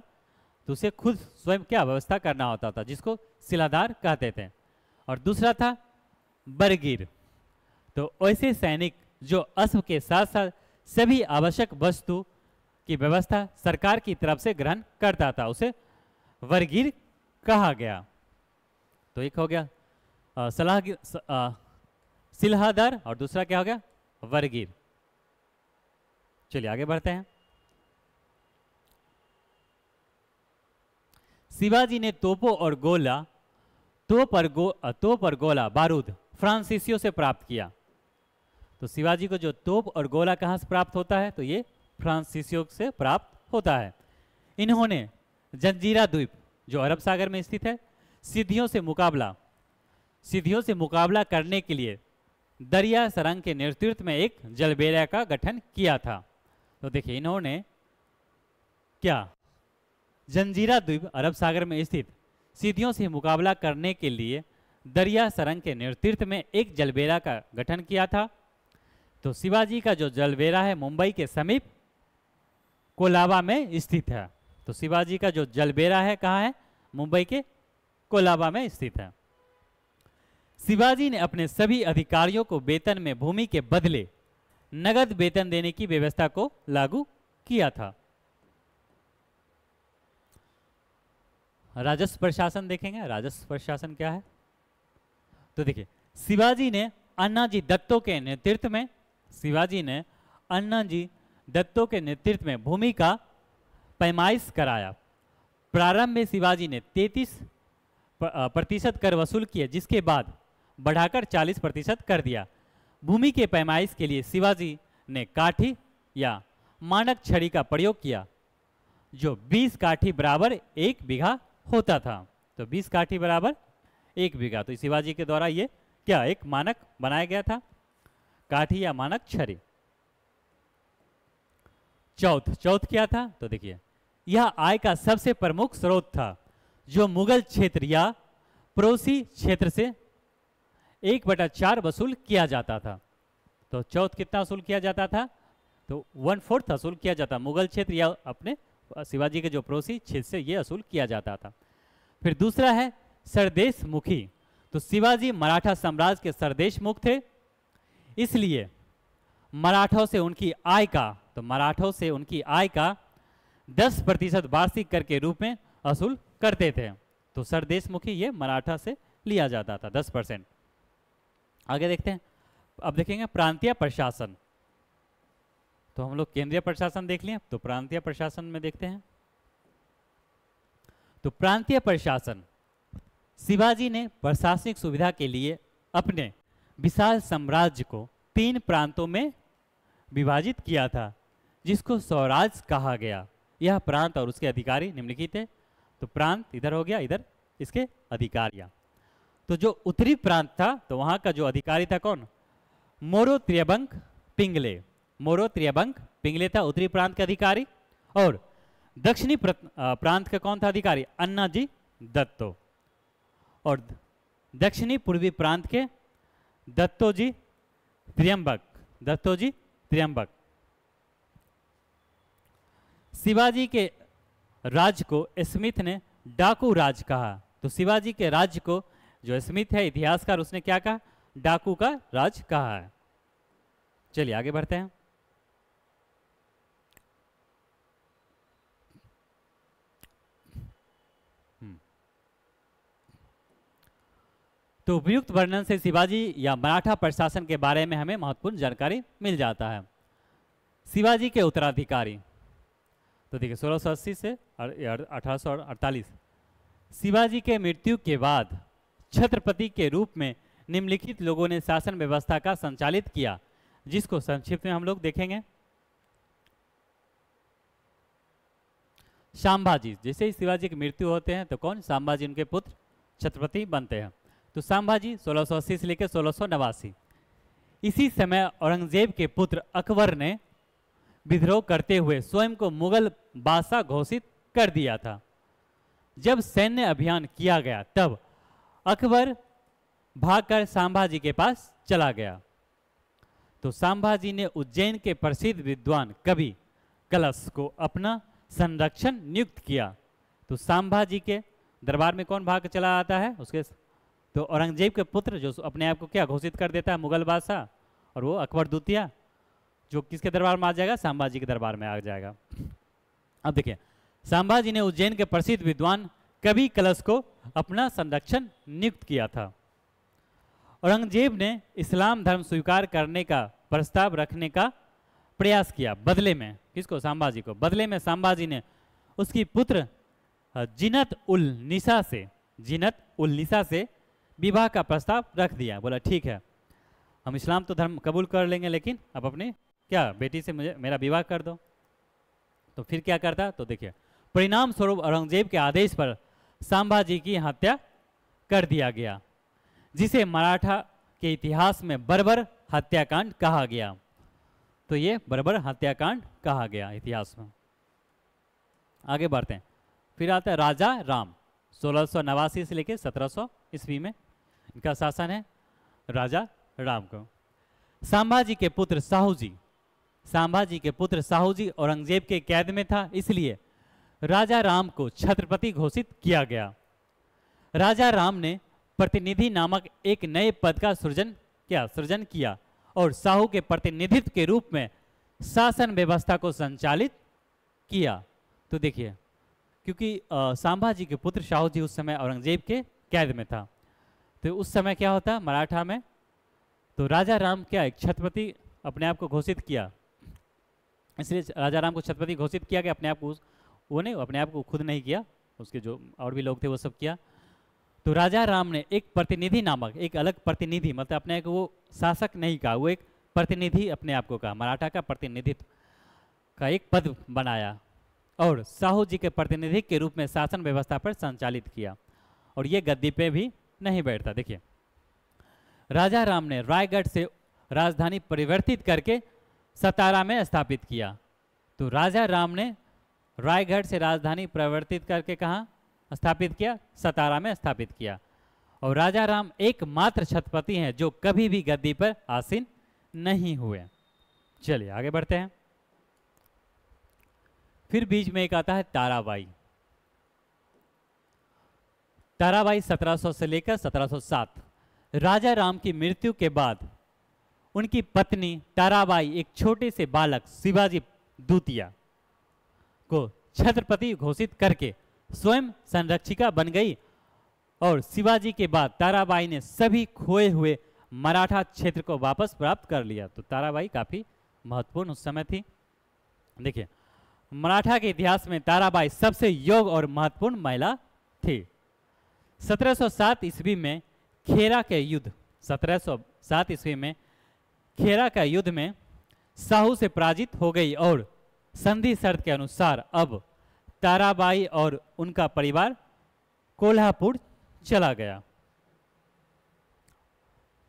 तो उसे खुद स्वयं क्या व्यवस्था करना होता था जिसको सिलाधार कहते थे और दूसरा था बरगीर तो ऐसे सैनिक जो अस्प के साथ साथ सभी आवश्यक वस्तु की व्यवस्था सरकार की तरफ से ग्रहण करता था उसे वर्गीर कहा गया तो एक हो गया सलाह सिलहादर और दूसरा क्या हो गया वर्गीर चलिए आगे बढ़ते हैं शिवाजी ने तोपो और गोला तोप और गो तोप और गोला बारूद फ्रांसीसियों से प्राप्त किया तो शिवाजी को जो तोप और गोला कहां से प्राप्त होता है तो ये फ्रांसीसियों से प्राप्त होता है इन्होंने जंजीरा द्वीप जो अरब सागर में स्थित है सिद्धियों से मुकाबला सिद्धियों से मुकाबला करने के लिए दरिया सरंग के नेतृत्व में एक जलबेरा का गठन किया था तो देखिए इन्होंने क्या जंजीरा द्वीप अरब सागर में स्थित सिद्धियों से मुकाबला करने के लिए दरिया सरंग के नेतृत्व में एक जलबेरा का गठन किया था तो शिवाजी का जो जलबेरा है मुंबई के समीप कोलाबा में स्थित है तो शिवाजी का जो जलबेरा है कहाँ है मुंबई के कोलाबा में स्थित है शिवाजी ने अपने सभी अधिकारियों को वेतन में भूमि के बदले नगद वेतन देने की व्यवस्था को लागू किया था राजस्व प्रशासन देखेंगे राजस्व प्रशासन क्या है तो देखिए शिवाजी ने अन्नाजी दत्तो के नेतृत्व में शिवाजी ने अन्नाजी दत्तो के नेतृत्व में भूमि का पैमाइश कराया प्रारंभ में शिवाजी ने 33 प्रतिशत कर वसूल किया जिसके बाद बढ़ाकर 40 प्रतिशत कर दिया भूमि के पैमाइश के लिए शिवाजी ने काठी या मानक छड़ी का प्रयोग किया जो 20 काठी बराबर एक बीघा होता था तो 20 काठी बराबर एक बीघा तो शिवाजी के द्वारा ये क्या एक मानक बनाया गया था काठी या मानक छड़ी चौथ चौथ क्या था तो देखिए यह आय का सबसे प्रमुख स्रोत था जो मुगल क्षेत्र या पड़ोसी क्षेत्र से एक बटा चार वसूल किया जाता था तो चौथ कितना वसूल किया जाता था तो वन फोर्थ वसूल किया जाता मुगल क्षेत्र या अपने शिवाजी के जो पड़ोसी क्षेत्र से यह वसूल किया जाता था फिर दूसरा है सरदेश मुखी तो शिवाजी मराठा साम्राज्य के सरदेश मुख थे इसलिए मराठों से उनकी आय का तो मराठों से उनकी आय का दस प्रतिशत वार्षिक कर के रूप में असूल करते थे तो सर देशमुखी ये मराठा से लिया जाता था दस परसेंट आगे देखते हैं अब देखेंगे प्रांतीय प्रशासन तो हम लोग केंद्रीय प्रशासन देख लिया तो प्रांतीय प्रशासन में देखते हैं तो प्रांतीय प्रशासन शिवाजी ने प्रशासनिक सुविधा के लिए अपने विशाल साम्राज्य को तीन प्रांतों में विभाजित किया था जिसको स्वराज कहा गया यह प्रांत और उसके अधिकारी निम्नलिखित है तो प्रांत इधर हो गया इधर इसके अधिकारिया तो जो उत्तरी प्रांत था तो वहां का जो अधिकारी था कौन मोरो त्रियबंक पिंगले मोरो त्रियबंक पिंगले था उत्तरी प्रांत का अधिकारी और दक्षिणी प्रांत का कौन था अधिकारी अन्ना जी दत्तो और दक्षिणी पूर्वी प्रांत के दत्तो जी त्रियंबक दत्तो जी त्रियंबक शिवाजी के राज को स्मिथ ने डाकू राज कहा तो शिवाजी के राज्य को जो स्मिथ है इतिहासकार उसने क्या कहा डाकू का राज कहा है चलिए आगे बढ़ते हैं हम्म। तो उपयुक्त वर्णन से शिवाजी या मराठा प्रशासन के बारे में हमें महत्वपूर्ण जानकारी मिल जाता है शिवाजी के उत्तराधिकारी तो देखिए सोलह से अठारह शिवाजी के मृत्यु के बाद छत्रपति के रूप में निम्नलिखित लोगों ने शासन व्यवस्था का संचालित किया जिसको संक्षिप्त में हम लोग देखेंगे सांभाजी जैसे ही शिवाजी की मृत्यु होते हैं तो कौन सांभाजी उनके पुत्र छत्रपति बनते हैं तो सांभाजी 1680 से लेकर सोलह इसी समय औरंगजेब के पुत्र अकबर ने विद्रोह करते हुए स्वयं को मुगल बादशाह घोषित कर दिया था जब सैन्य अभियान किया गया तब अकबर भागकर सांभाजी के पास चला गया तो सांभाजी ने उज्जैन के प्रसिद्ध विद्वान कवि कलश को अपना संरक्षण नियुक्त किया तो सांभाजी के दरबार में कौन भाग चला आता है उसके तो औरंगजेब के पुत्र जो अपने आप को क्या घोषित कर देता है मुगल बादशाह और वो अकबर द्वितीय जो किसके दरबार में आ जाएगा सांभाजी के दरबार में आ जाएगा अब देखिए सांभाजी ने उज्जैन के प्रसिद्ध विद्वान कवि कलश को अपना संरक्षण नियुक्त किया था औरंगजेब ने इस्लाम धर्म स्वीकार करने का प्रस्ताव रखने का प्रयास किया बदले में किसको सांभाजी को बदले में सांभाजी ने उसकी पुत्र जिनत उल निशा से जिनत उल निशा से विवाह का प्रस्ताव रख दिया बोला ठीक है हम इस्लाम तो धर्म कबूल कर लेंगे लेकिन अब अपने क्या बेटी से मुझे मेरा विवाह कर दो तो फिर क्या करता तो देखिए परिणाम स्वरूप औरंगजेब के आदेश पर सांभाजी की हत्या कर दिया गया जिसे मराठा के इतिहास में बर्बर हत्याकांड कहा गया तो ये बर्बर हत्याकांड कहा गया इतिहास में आगे बढ़ते हैं फिर आता है राजा राम सोलह से लेकर सत्रह ईस्वी में इनका शासन है राजा राम को सांभाजी के पुत्र साहू जी सांभाजी के पुत्र साहूजी औरंगजेब के कैद में था इसलिए राजा राम को छत्रपति घोषित किया गया राजा राम ने प्रतिनिधि नामक एक नए पद का सृजन किया सृजन किया और साहू के प्रतिनिधित्व के रूप में शासन व्यवस्था को संचालित किया तो देखिए क्योंकि सांभाजी के पुत्र शाहू जी उस समय औरंगजेब के कैद में था तो उस समय क्या होता मराठा में तो राजा राम क्या एक छत्रपति अपने आप को घोषित किया इसलिए राजा राम को छत्रपति घोषित किया गया अपने आप को वो नहीं अपने आप को खुद नहीं किया उसके जो और भी लोग थे वो सब किया तो राजा राम ने एक प्रतिनिधि नामक एक अलग प्रतिनिधि मतलब अपने को वो शासक नहीं कहा वो एक प्रतिनिधि अपने आप को कहा मराठा का प्रतिनिधित्व का एक पद बनाया और साहू जी के प्रतिनिधि के रूप में शासन व्यवस्था पर संचालित किया और ये गद्दी पे भी नहीं बैठता देखिए राजा राम ने रायगढ़ से राजधानी परिवर्तित करके सतारा में स्थापित किया तो राजा राम ने रायगढ़ से राजधानी परिवर्तित करके कहा स्थापित किया सतारा में स्थापित किया और राजा राम एकमात्र छत्रपति हैं जो कभी भी गद्दी पर आसीन नहीं हुए चलिए आगे बढ़ते हैं फिर बीच में एक आता है ताराबाई ताराबाई 1700 से लेकर 1707 राजा राम की मृत्यु के बाद उनकी पत्नी ताराबाई एक छोटे से बालक शिवाजी द्वितीय को छत्रपति घोषित करके स्वयं संरक्षिका बन गई और शिवाजी के बाद ताराबाई ने सभी खोए हुए मराठा क्षेत्र को वापस प्राप्त कर लिया तो ताराबाई काफ़ी महत्वपूर्ण उस समय थी देखिए मराठा के इतिहास में ताराबाई सबसे योग और महत्वपूर्ण महिला थी 1707 ईस्वी में खेरा के युद्ध 1707 ईस्वी में खेरा का युद्ध में साहू से पराजित हो गई और संधि शर्त के अनुसार अब ताराबाई और उनका परिवार कोल्हापुर चला गया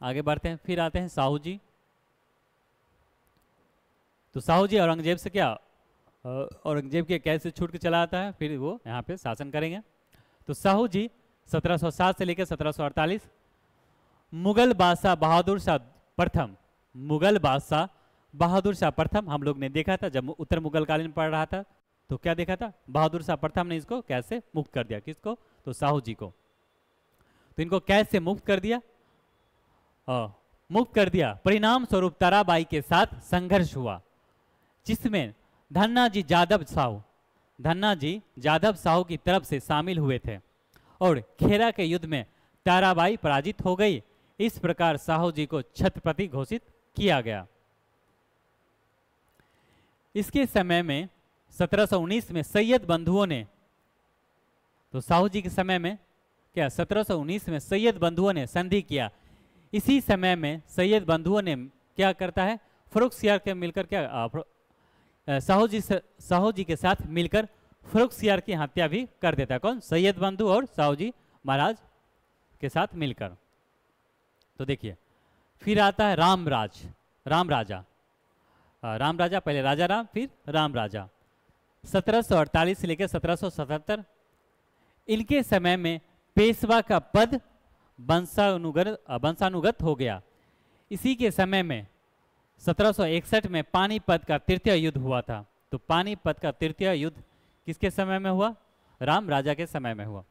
आगे बढ़ते हैं फिर आते हैं साहू जी तो साहू जी औरंगजेब से क्या औरंगजेब के कैसे छूट के चला आता है फिर वो यहाँ पे शासन करेंगे तो साहू जी 1707 से लेकर 1748 मुगल बादशाह बहादुर शाह प्रथम मुगल बादशाह बहादुर शाह प्रथम हम लोग ने देखा था जब उत्तर मुगल कालीन पढ़ रहा था तो क्या देखा था बहादुर शाह प्रथम ने इसको कैसे मुक्त कर दिया किसको तो साहू जी को तो इनको कैसे मुक्त कर दिया आ, मुक्त कर दिया परिणाम स्वरूप ताराबाई के साथ संघर्ष हुआ जिसमें धन्ना जी जादव साहू धन्ना जी जादव साहू की तरफ से शामिल हुए थे और खेरा के युद्ध में ताराबाई पराजित हो गई इस प्रकार साहू जी को छत्रपति घोषित किया गया इसके समय में 1719 में सैयद बंधुओं ने तो साहू जी के समय में क्या 1719 में सैयद बंधुओं ने संधि किया इसी समय में सैयद बंधुओं ने क्या करता है फरुख सियार के मिलकर क्या साहू जी साहू जी के साथ मिलकर फरुख सियार की हत्या भी कर देता है कौन सैयद बंधु और साहू जी महाराज के साथ मिलकर तो देखिए फिर आता है राज राम राजा राम राजा पहले राजा राम फिर राम राजा 1748 से लेकर 1777 इनके समय में पेशवा का पद वंशानुगत वंशानुगत हो गया इसी के समय में 1761 में पानीपत का तृतीय युद्ध हुआ था तो पानीपत का तृतीय युद्ध किसके समय में हुआ राम राजा के समय में हुआ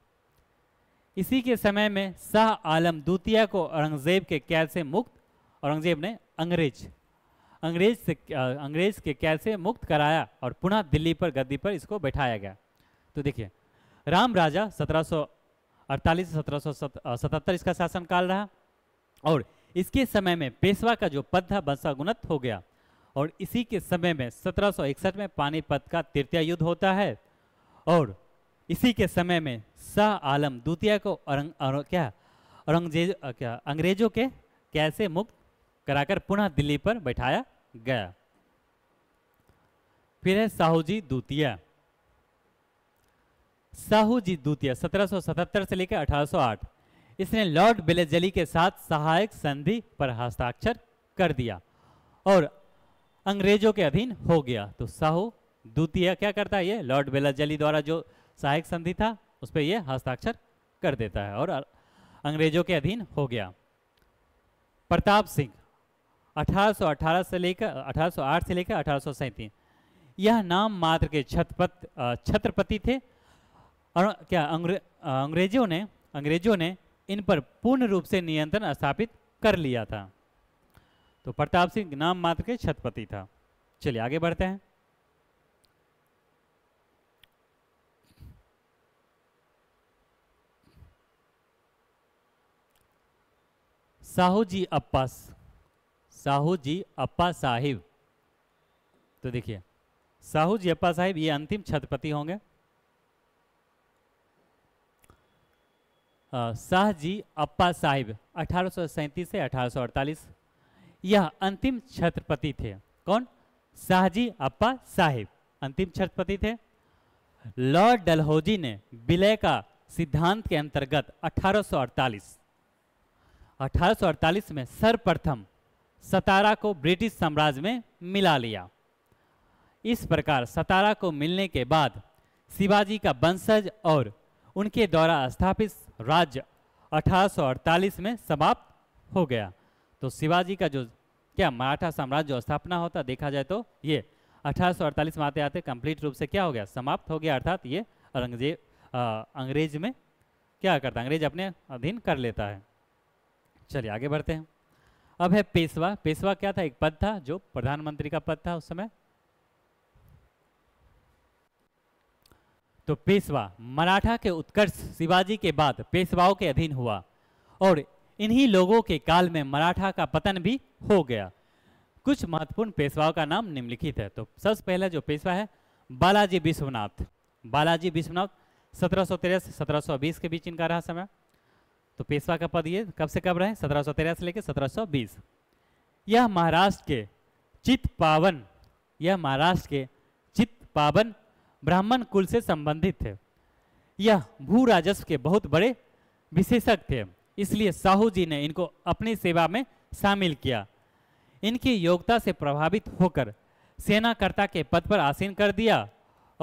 इसी के समय में शाह आलम द्वितीय को औरंगजेब के कैद से मुक्त औरंगजेब ने अंग्रेज अंग्रेज से अंग्रेज के कैद से मुक्त कराया और पुनः दिल्ली पर गद्दी पर इसको बैठाया गया तो देखिए राम राजा 1748 से 1777 इसका शासनकाल रहा और इसके समय में पेशवा का जो पद था वंशागुणत हो गया और इसी के समय में 1761 में पानीपत का तृतीय युद्ध होता है और इसी के समय में शाह आलम द्वितीय को औरंग और, क्या औरंगजेब क्या अंग्रेजों के कैसे मुक्त कराकर पुनः दिल्ली पर बैठाया गया फिर है साहूजी द्वितीय साहूजी द्वितीय 1777 से लेकर 1808 इसने लॉर्ड बेलेजली के साथ सहायक संधि पर हस्ताक्षर कर दिया और अंग्रेजों के अधीन हो गया तो साहू द्वितीय क्या करता है ये लॉर्ड बेलाजली द्वारा जो सहायक संधि था उस पर यह हस्ताक्षर कर देता है और अंग्रेजों के अधीन हो गया प्रताप सिंह 1818 से लेकर 1808 से लेकर अठारह यह नाम मात्र के छतपत छत्रपति थे और क्या अंग्रे, अंग्रेजों ने अंग्रेजों ने इन पर पूर्ण रूप से नियंत्रण स्थापित कर लिया था तो प्रताप सिंह नाम मात्र के छत्रपति था चलिए आगे बढ़ते हैं साहू जी अप्पास साहू जी अप्पा साहिब तो देखिए साहू जी अप्पा साहिब ये अंतिम छत्रपति होंगे शाह जी अप्पा साहिब अठारह से 1848 यह अंतिम छत्रपति थे कौन शाहजी अप्पा साहिब अंतिम छत्रपति थे लॉर्ड डलहौजी ने विलय का सिद्धांत के अंतर्गत 1848 1848 में सर्वप्रथम सतारा को ब्रिटिश साम्राज्य में मिला लिया इस प्रकार सतारा को मिलने के बाद शिवाजी का वंशज और उनके द्वारा स्थापित राज्य 1848 में समाप्त हो गया तो शिवाजी का जो क्या मराठा साम्राज्य स्थापना होता देखा जाए तो ये 1848 में आते आते कंप्लीट रूप से क्या हो गया समाप्त हो गया अर्थात ये औरंगजेब अंग्रेज में क्या करता अंग्रेज अपने अधीन कर लेता है चलिए आगे बढ़ते हैं अब है पेशवा पेशवा क्या था एक पद था जो प्रधानमंत्री का पद था उस समय तो पेशवा मराठा के उत्कर्ष शिवाजी के बाद पेशवाओं के अधीन हुआ और इन्हीं लोगों के काल में मराठा का पतन भी हो गया कुछ महत्वपूर्ण पेशवाओं का नाम निम्नलिखित है तो सबसे पहला जो पेशवा है बालाजी विश्वनाथ बालाजी विश्वनाथ सत्रह सौ तेरह से सत्रह के बीच इनका रहा समय तो पेशवा का पद ये कब से कब रहे सत्रह सौ तेरह से लेकर सत्रह सौ बीस यह महाराष्ट्र के चित पावन यह महाराष्ट्र के चित पावन ब्राह्मण कुल से संबंधित थे यह भू राजस्व के बहुत बड़े विशेषक थे इसलिए साहू जी ने इनको अपनी सेवा में शामिल किया इनकी योग्यता से प्रभावित होकर सेनाकर्ता के पद पर आसीन कर दिया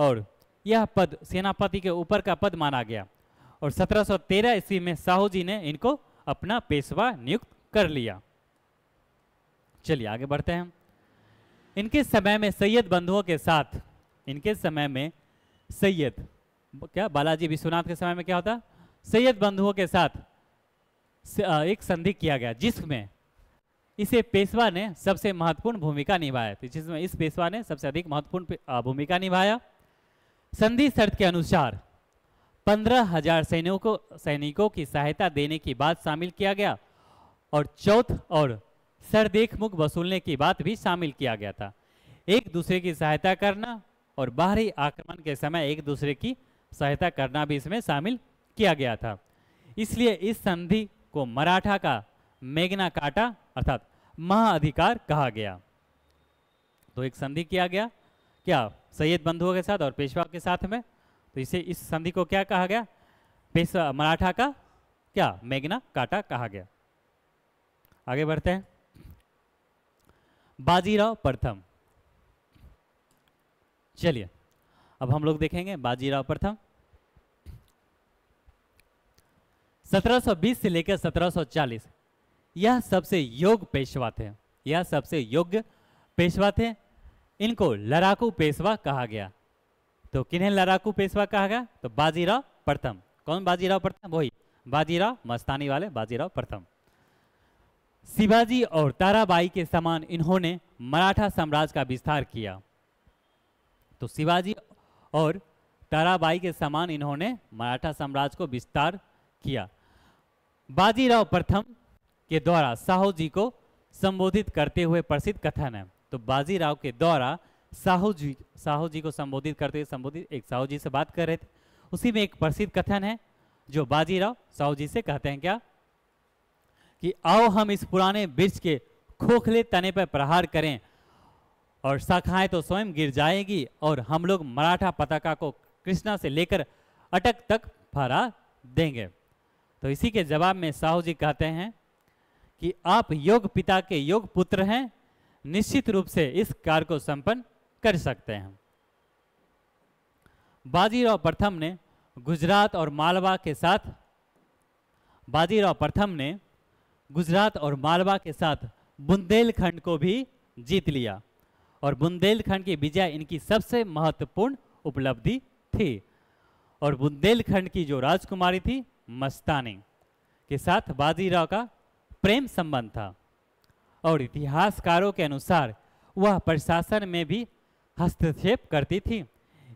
और यह पद सेनापति के ऊपर का पद माना गया और 1713 ईस्वी में साहू जी ने इनको अपना पेशवा नियुक्त कर लिया चलिए आगे बढ़ते हैं इनके समय में सैयद बंधुओं के साथ इनके समय में सैयद क्या बालाजी विश्वनाथ के समय में क्या होता सैयद बंधुओं के साथ एक संधि किया गया जिसमें इसे पेशवा ने सबसे महत्वपूर्ण भूमिका निभाया थी जिसमें इस पेशवा ने सबसे अधिक महत्वपूर्ण भूमिका निभाया संधि शर्त के अनुसार पंद्रह हजार सैनिकों सैनिकों की सहायता देने की बात शामिल किया गया और चौथ और सरदेख मुख वसूलने की बात भी शामिल किया गया था एक दूसरे की सहायता करना और बाहरी आक्रमण के समय एक दूसरे की सहायता करना भी इसमें शामिल किया गया था इसलिए इस संधि को मराठा का मेघना काटा अर्थात महाअधिकार कहा गया तो एक संधि किया गया क्या सैयद बंधुओं के साथ और पेशवा के साथ में तो इसे इस संधि को क्या कहा गया मराठा का क्या मेघना काटा कहा गया आगे बढ़ते हैं बाजीराव प्रथम चलिए अब हम लोग देखेंगे बाजीराव प्रथम 1720 से लेकर 1740 यह सबसे योग्य पेशवा थे यह सबसे योग्य पेशवा थे इनको लड़ाकू पेशवा कहा गया तो किन्हें लड़ाकू पेशवा कहा गया तो बाजीराव प्रथम कौन बाजीराव प्रथम वही बाजीराव मस्तानी वाले बाजीराव प्रथम शिवाजी और ताराबाई के समान इन्होंने मराठा साम्राज्य का विस्तार किया तो शिवाजी और ताराबाई के समान इन्होंने मराठा साम्राज्य को विस्तार किया बाजीराव प्रथम के द्वारा साहू जी को संबोधित करते हुए प्रसिद्ध कथन है तो बाजीराव के द्वारा साहू जी साहू जी को संबोधित करते संबोधित एक साहू जी से बात कर रहे थे उसी में एक प्रसिद्ध कथन है जो बाजीराव साहू जी से कहते हैं क्या कि आओ हम इस पुराने वृक्ष के खोखले तने पर प्रहार करें और शाखाएं तो स्वयं गिर जाएगी और हम लोग मराठा पताका को कृष्णा से लेकर अटक तक फहरा देंगे तो इसी के जवाब में साहू जी कहते हैं कि आप योग पिता के योग पुत्र हैं निश्चित रूप से इस कार्य को संपन्न कर सकते हैं बाजीराव प्रथम ने गुजरात और मालवा के साथ बाजीराव प्रथम ने गुजरात और मालवा के साथ बुंदेलखंड को भी जीत लिया और बुंदेलखंड की विजय इनकी सबसे महत्वपूर्ण उपलब्धि थी और बुंदेलखंड की जो राजकुमारी थी मस्तानी के साथ बाजीराव का प्रेम संबंध था और इतिहासकारों के अनुसार वह प्रशासन में भी हस्तक्षेप करती थी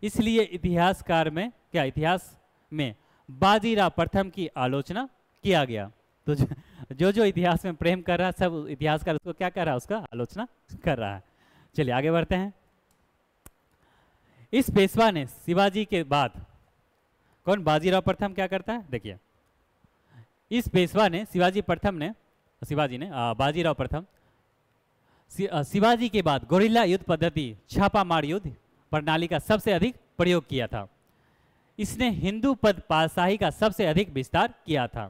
इसलिए इतिहासकार में क्या इतिहास में बाजीराव प्रथम की आलोचना किया गया तो जो जो इतिहास में प्रेम कर रहा है सब इतिहासकार उसको क्या कर रहा है उसका आलोचना कर रहा है चलिए आगे बढ़ते हैं इस पेशवा ने शिवाजी के बाद कौन बाजीराव प्रथम क्या करता है देखिए इस पेशवा ने शिवाजी प्रथम ने शिवाजी ने बाजीराव प्रथम शिवाजी के बाद गोरिल्ला युद्ध पद्धति छापामार युद्ध प्रणाली का सबसे अधिक प्रयोग किया था इसने हिंदू पद पातशाही का सबसे अधिक विस्तार किया था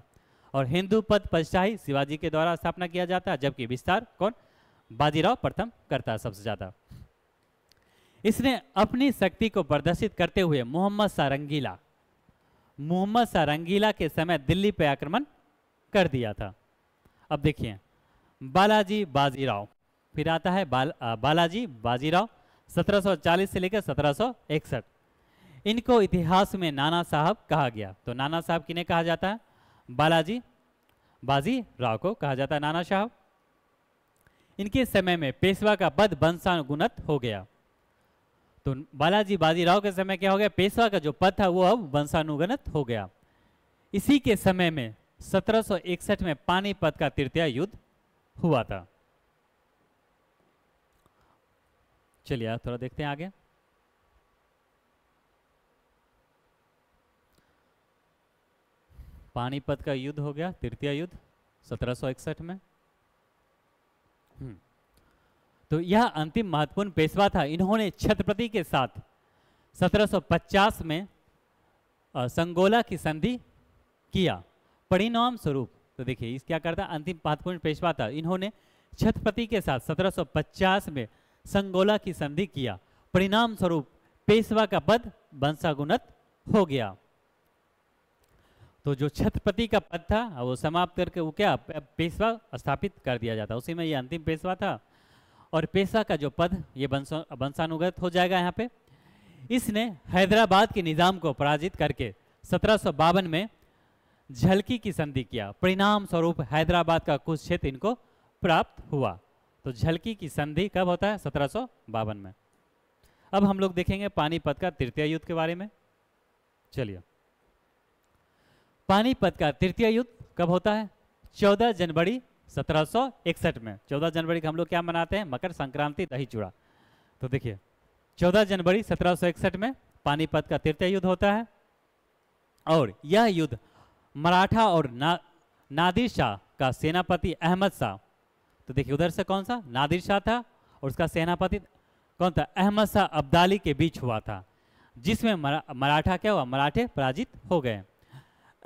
और हिंदू पद पादशाही शिवाजी के द्वारा स्थापना किया जाता है जबकि विस्तार कौन बाजीराव प्रथम करता सबसे ज़्यादा इसने अपनी शक्ति को प्रदर्शित करते हुए मोहम्मद सारंगीला मोहम्मद सारंगीला के समय दिल्ली पर आक्रमण कर दिया था अब देखिए बालाजी बाजीराव फिर आता है बाल, बालाजी बाजीराव 1740 से लेकर 1761 इनको इतिहास में नाना साहब कहा गया तो नाना साहब किन्हें कहा जाता है बालाजी बाजी राव को कहा जाता है नाना साहब इनके समय में पेशवा का पद वंशानुगुणत हो गया तो बालाजी बाजी राव के समय क्या हो गया पेशवा का जो पद था वो अब वंशानुगणत हो गया इसी के समय में 1761 में पानीपत का तृतीय युद्ध हुआ था चलिए आप थोड़ा देखते हैं आगे पानीपत का युद्ध हो गया तृतीय युद्ध सत्रह में हम्म। तो यह अंतिम महत्वपूर्ण पेशवा था इन्होंने छत्रपति के साथ 1750 में संगोला की संधि किया परिणाम स्वरूप तो देखिए इस क्या करता अंतिम महत्वपूर्ण पेशवा था इन्होंने छत्रपति के साथ 1750 में संगोला की संधि किया परिणाम स्वरूप पेशवा का पद वंशागुणत हो गया तो जो छत्रपति का पद था वो समाप्त करके वो क्या पेशवा स्थापित कर दिया जाता उसी में ये अंतिम पेशवा था और पेशवा का जो पद ये वंशानुगत हो जाएगा यहाँ पे इसने हैदराबाद के निज़ाम को पराजित करके सत्रह में झलकी की संधि किया परिणाम स्वरूप हैदराबाद का कुछ क्षेत्र इनको प्राप्त हुआ तो झलकी की संधि कब होता है सत्रह में अब हम लोग देखेंगे पानीपत का तृतीय युद्ध के बारे में चलिए पानीपत का तृतीय युद्ध कब होता है 14 जनवरी 1761 में 14 जनवरी को हम लोग क्या मनाते हैं मकर संक्रांति दही चूड़ा तो देखिए 14 जनवरी 1761 में पानीपत का तृतीय युद्ध होता है और यह युद्ध मराठा और ना, नादिर शाह का सेनापति अहमद शाह तो देखिए उधर से कौन सा नादिर शाह था और उसका सेनापति कौन था अहमद शाह अब्दाली के बीच हुआ था जिसमें मराठा क्या हुआ मराठे पराजित हो गए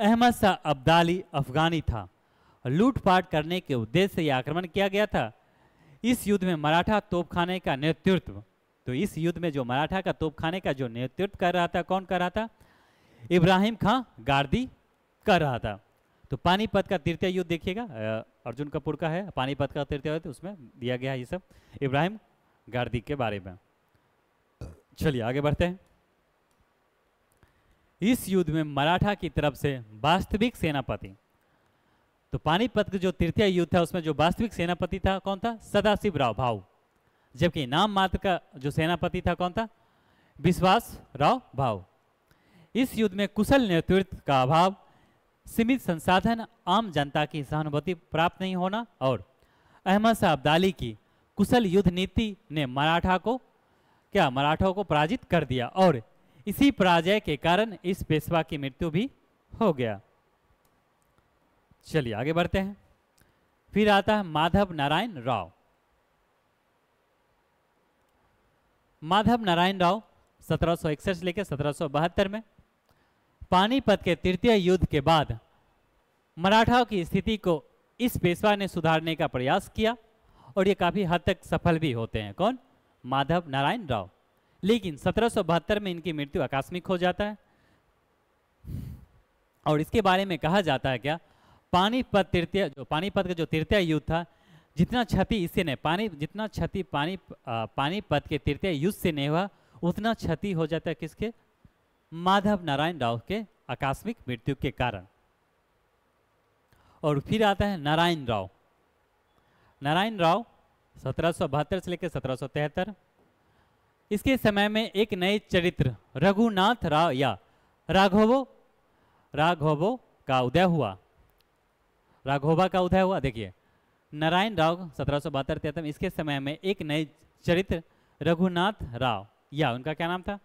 अहमद शाह अब्दाली अफगानी था लूटपाट करने के उद्देश्य से यह आक्रमण किया गया था इस युद्ध में मराठा तोपखाने का नेतृत्व तो इस युद्ध में जो मराठा का तोपखाने का जो नेतृत्व कर रहा था कौन कर रहा था इब्राहिम खां गार्दी कर रहा था तो पानीपत का तृतीय युद्ध देखिएगा अर्जुन कपूर का है पानीपत का तीर्थ है उसमें दिया गया है ये सब इब्राहिम गार्दिक के बारे में चलिए आगे बढ़ते हैं इस युद्ध में मराठा की तरफ से वास्तविक सेनापति तो पानीपत का जो तृतीय युद्ध था उसमें जो वास्तविक सेनापति था कौन था सदाशिव राव भाऊ जबकि नाम मात्र का जो सेनापति था कौन था विश्वास राव भाऊ इस युद्ध में कुशल नेतृत्व का अभाव सीमित संसाधन आम जनता की सहानुभूति प्राप्त नहीं होना और अहमद शाह अब्दाली की कुशल युद्ध नीति ने मराठा को क्या मराठों को पराजित कर दिया और इसी पराजय के कारण इस पेशवा की मृत्यु भी हो गया चलिए आगे बढ़ते हैं फिर आता है माधव नारायण राव माधव नारायण राव सत्रह इकसठ लेकर सत्रह में पानीपत के तृतीय युद्ध के बाद मराठाओं की स्थिति को इस पेशवा ने सुधारने का प्रयास किया और ये काफ़ी हद तक सफल भी होते हैं कौन माधव नारायण राव लेकिन सत्रह में इनकी मृत्यु आकस्मिक हो जाता है और इसके बारे में कहा जाता है क्या पानीपत तृतीय जो पानीपत का जो तृतीय युद्ध था जितना क्षति इससे नहीं पानी जितना क्षति पानी पानीपत के तृतीय युद्ध से नहीं हुआ उतना क्षति हो जाता है किसके माधव नारायण राव के आकस्मिक मृत्यु के कारण और फिर आता है नारायण राव नारायण राव सत्रह से लेकर सत्रह इसके समय में एक नए चरित्र रघुनाथ राव या राघोबो राघोबो का उदय हुआ राघोबा का उदय हुआ देखिए नारायण राव सत्रह सौ बहत्तर तिहत्तर इसके समय में एक नए चरित्र रघुनाथ राव या उनका क्या नाम था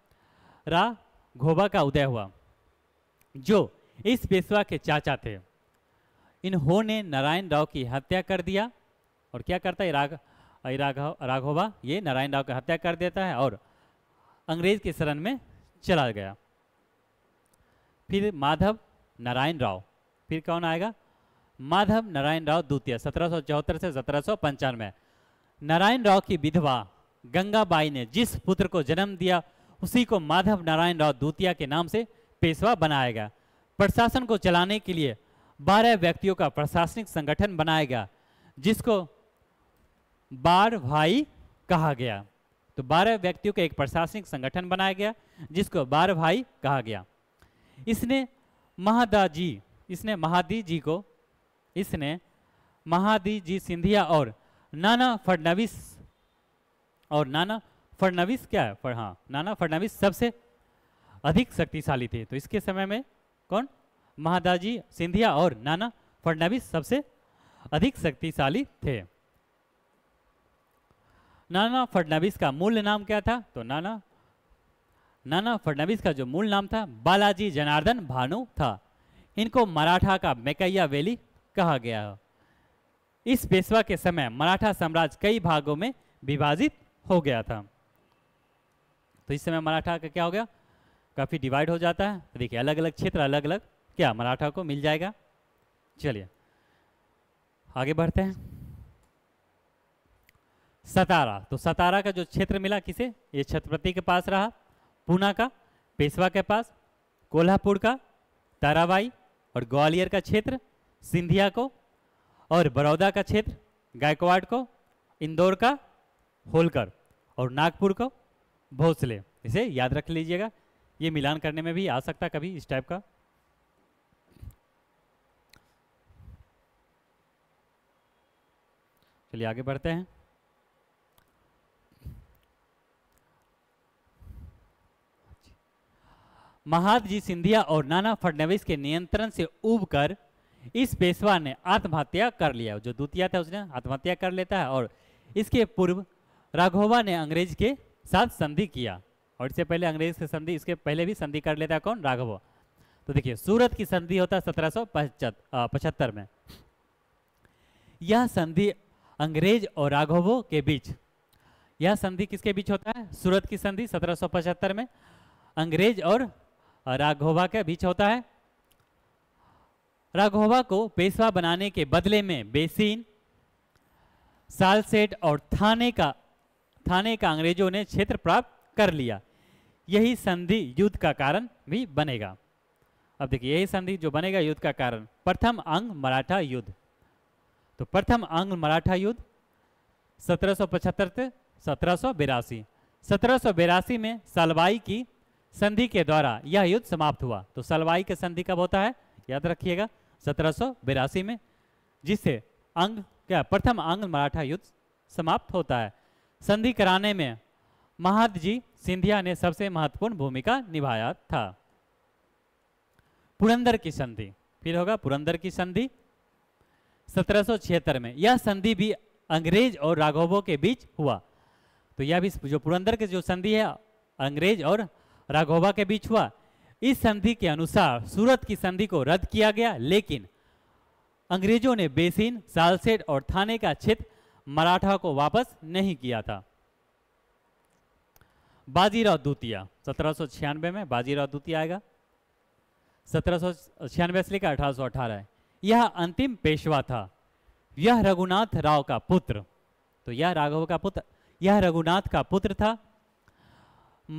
रा घोबा का उदय हुआ जो इस पेशवा के चाचा थे इन्होंने नारायण राव की हत्या कर दिया और क्या करता है राग राघव राघोबा ये नारायण राव की हत्या कर देता है और अंग्रेज के शरण में चला गया फिर माधव नारायण राव फिर कौन आएगा माधव नारायण राव द्वितीय सत्रह से सत्रह नारायण राव की विधवा गंगाबाई ने जिस पुत्र को जन्म दिया उसी को माधव नारायण राव दूतिया के नाम से पेशवा बनाया गया प्रशासन को चलाने के लिए बारह व्यक्तियों का प्रशासनिक संगठन बनाया गया जिसको बार भाई कहा गया तो बारह व्यक्तियों का एक प्रशासनिक संगठन बनाया गया जिसको बार भाई कहा गया इसने महादा जी इसने महादी जी को इसने महादी जी सिंधिया और नाना फडनवीस और नाना फडनवीस क्या है फर हाँ नाना फडनवीस सबसे अधिक शक्तिशाली थे तो इसके समय में कौन महादाजी सिंधिया और नाना फडनवीस सबसे अधिक शक्तिशाली थे नाना फडनवीस का मूल नाम क्या था तो नाना नाना फडनवीस का जो मूल नाम था बालाजी जनार्दन भानु था इनको मराठा का मैकैया वैली कहा गया इस पेशवा के समय मराठा साम्राज्य कई भागों में विभाजित हो गया था तो इस समय मराठा का क्या हो गया काफ़ी डिवाइड हो जाता है तो देखिए अलग अलग क्षेत्र अलग अलग क्या मराठा को मिल जाएगा चलिए आगे बढ़ते हैं सतारा तो सतारा का जो क्षेत्र मिला किसे ये छत्रपति के पास रहा पूना का पेशवा के पास कोल्हापुर का ताराबाई और ग्वालियर का क्षेत्र सिंधिया को और बड़ौदा का क्षेत्र गायकवाड़ को इंदौर का होलकर और नागपुर को भोसले इसे याद रख लीजिएगा ये मिलान करने में भी आ सकता कभी इस टाइप का चलिए आगे बढ़ते हैं महादजी सिंधिया और नाना फडनवीस के नियंत्रण से उबकर इस पेशवा ने आत्महत्या कर लिया जो द्वितीय था उसने आत्महत्या कर लेता है और इसके पूर्व राघोबा ने अंग्रेज के साथ संधि किया और इससे पहले अंग्रेज से संधि इसके पहले भी संधि कर लेता कौन राघव तो देखिए सूरत की संधि होता है सत्रह पचहत्तर में यह संधि अंग्रेज और राघवों के बीच यह संधि किसके बीच होता है सूरत की संधि 1775 में अंग्रेज और राघोबा के बीच होता है राघोबा को पेशवा बनाने के बदले में बेसिन सालसेट और थाने का थाने का अंग्रेजों ने क्षेत्र प्राप्त कर लिया यही संधि युद्ध का कारण भी बनेगा अब देखिए यही संधि जो बनेगा युद्ध का कारण प्रथम अंग मराठा युद्ध तो प्रथम अंग मराठा युद्ध सत्रह से सत्रह सत्रह में सलवाई की संधि के द्वारा यह युद्ध समाप्त हुआ तो सलवाई के संधि कब होता है याद रखिएगा सत्रह में जिससे अंग क्या प्रथम अंग मराठा युद्ध समाप्त होता है संधि कराने में महाद जी सिंधिया ने सबसे महत्वपूर्ण भूमिका निभाया था पुरंदर की संधि फिर होगा पुरंदर की संधि सत्रह में यह संधि भी अंग्रेज और राघवों के बीच हुआ तो यह भी जो पुरंदर की जो संधि है अंग्रेज और राघोबा के बीच हुआ इस संधि के अनुसार सूरत की संधि को रद्द किया गया लेकिन अंग्रेजों ने बेसिन सालसेट और थाने का क्षेत्र मराठा को वापस नहीं किया था बाजीराव द्वितीय सत्रह में बाजीराव द्वितीय आएगा सत्रह से लेकर अठारह यह अंतिम पेशवा था यह रघुनाथ राव का पुत्र तो यह राघव का पुत्र यह रघुनाथ का पुत्र था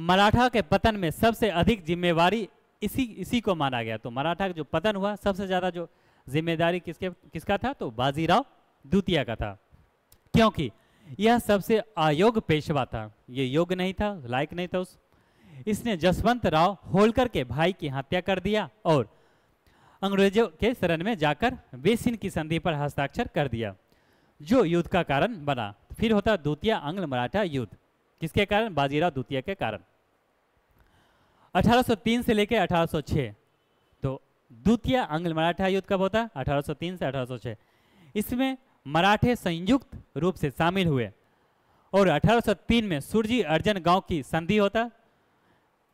मराठा के पतन में सबसे अधिक जिम्मेवारी इसी इसी को माना गया तो मराठा का जो पतन हुआ सबसे ज्यादा जो जिम्मेदारी किसके किसका था तो बाजीराव द्वितीय का था क्योंकि यह सबसे अयोग्य पेशवा था यह योग्य नहीं था लायक नहीं था उस इसने जसवंत राव होलकर के भाई की हत्या कर दिया और अंग्रेजों के शरण में जाकर बेसिन की संधि पर हस्ताक्षर कर दिया जो युद्ध का कारण बना फिर होता द्वितीय अंग्ल मराठा युद्ध किसके कारण बाजीराव द्वितीय के कारण 1803 से लेकर 1806 तो द्वितीय अंग्ल मराठा युद्ध कब होता 1803 से 1806 इसमें मराठे संयुक्त रूप से शामिल हुए और 1803 में सूर्जी अर्जन गांव की संधि होता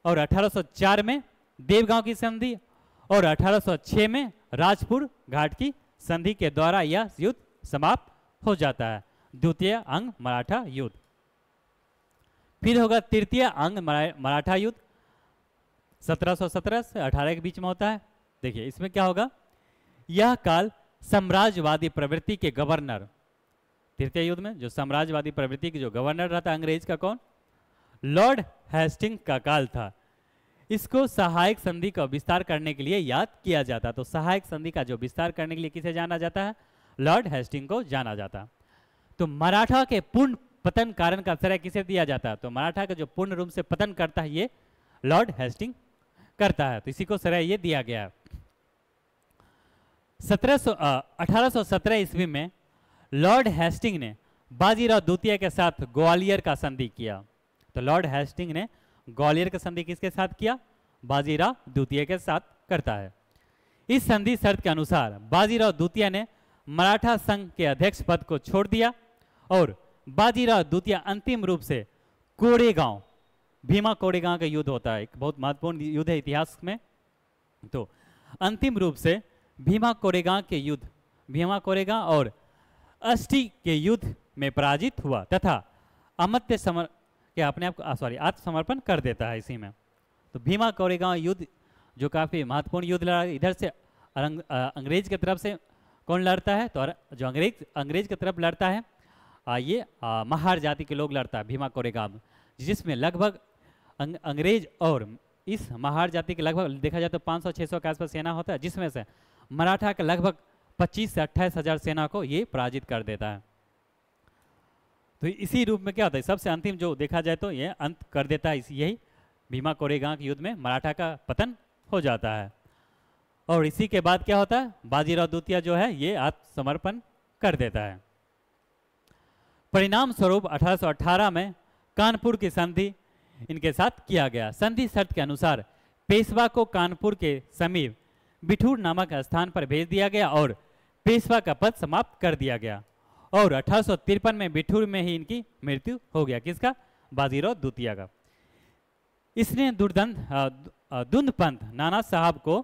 और 1804 में देवगांव की संधि और 1806 में राजपुर घाट की संधि के द्वारा यह युद्ध समाप्त हो जाता है द्वितीय अंग मराठा युद्ध फिर होगा तृतीय अंग मराठा युद्ध 1717 से 18 के बीच में होता है देखिए इसमें क्या होगा यह काल साम्राज्यवादी प्रवृत्ति के गवर्नर तृतीय युद्ध में जो साम्राज्यवादी प्रवृत्ति के जो गवर्नर रहा था अंग्रेज का कौन लॉर्ड हेस्टिंग का काल था इसको सहायक संधि का विस्तार करने के लिए याद किया जाता तो सहायक संधि का जो विस्तार करने के लिए किसे जाना जाता है लॉर्ड हेस्टिंग को जाना जाता तो मराठा के पूर्ण पतन कारण का श्रेय किसे दिया जाता तो मराठा का जो पूर्ण रूप से पतन करता है ये लॉर्ड हेस्टिंग करता है तो इसी को श्रेय ये दिया गया है सत्रह सौ ईस्वी में लॉर्ड हेस्टिंग ने बाजीराव द्वितीय के साथ ग्वालियर का संधि किया तो लॉर्ड हेस्टिंग ने ग्वालियर का संधि किसके साथ किया बाजीराव द्वितीय के साथ करता है इस संधि शर्त के अनुसार बाजीराव द्वितीय ने मराठा संघ के अध्यक्ष पद को छोड़ दिया और बाजीराव द्वितीय अंतिम रूप से कोड़ेगांव भीमा कोड़ेगांव का युद्ध होता है एक बहुत महत्वपूर्ण युद्ध है इतिहास में तो अंतिम रूप से भीमा कोरेगा के युद्ध भीमा कोरेगा और अष्टी के युद्ध में पराजित हुआ तथा अमत्य समर के अपने आप को सॉरी आत्मसमर्पण कर देता है इसी में तो भीमा कोरेगा युद्ध जो काफ़ी महत्वपूर्ण युद्ध लड़ा इधर से अरंग, अंग्रेज की तरफ से कौन लड़ता है तो जो अंग्रेज अंग्रेज की तरफ लड़ता है आ, ये महार जाति के लोग लड़ता है भीमा कोरेगा जिसमें लगभग अंग, अंग्रेज और इस महार जाति के लगभग देखा जाए तो 500-600 के आसपास सेना होता है जिसमें से मराठा के लगभग 25 से अट्ठाईस हजार सेना को ये पराजित कर देता है तो इसी रूप में क्या होता है सबसे अंतिम जो देखा जाए तो ये अंत कर देता है यही भीमा कोरेगांव के युद्ध में मराठा का पतन हो जाता है और इसी के बाद क्या होता है बाजीराव द्वितीय जो है ये आत्मसमर्पण कर देता है परिणाम स्वरूप 1818 में कानपुर की संधि इनके साथ किया गया संधि शर्त के अनुसार पेशवा को कानपुर के समीप बिठूर नामक स्थान पर भेज दिया गया और पेशवा का पद समाप्त कर दिया गया और अठारह में बिठूर में ही इनकी मृत्यु हो गया किसका बाजीराव द्वितीय का इसने दुर्दंत पंथ नाना साहब को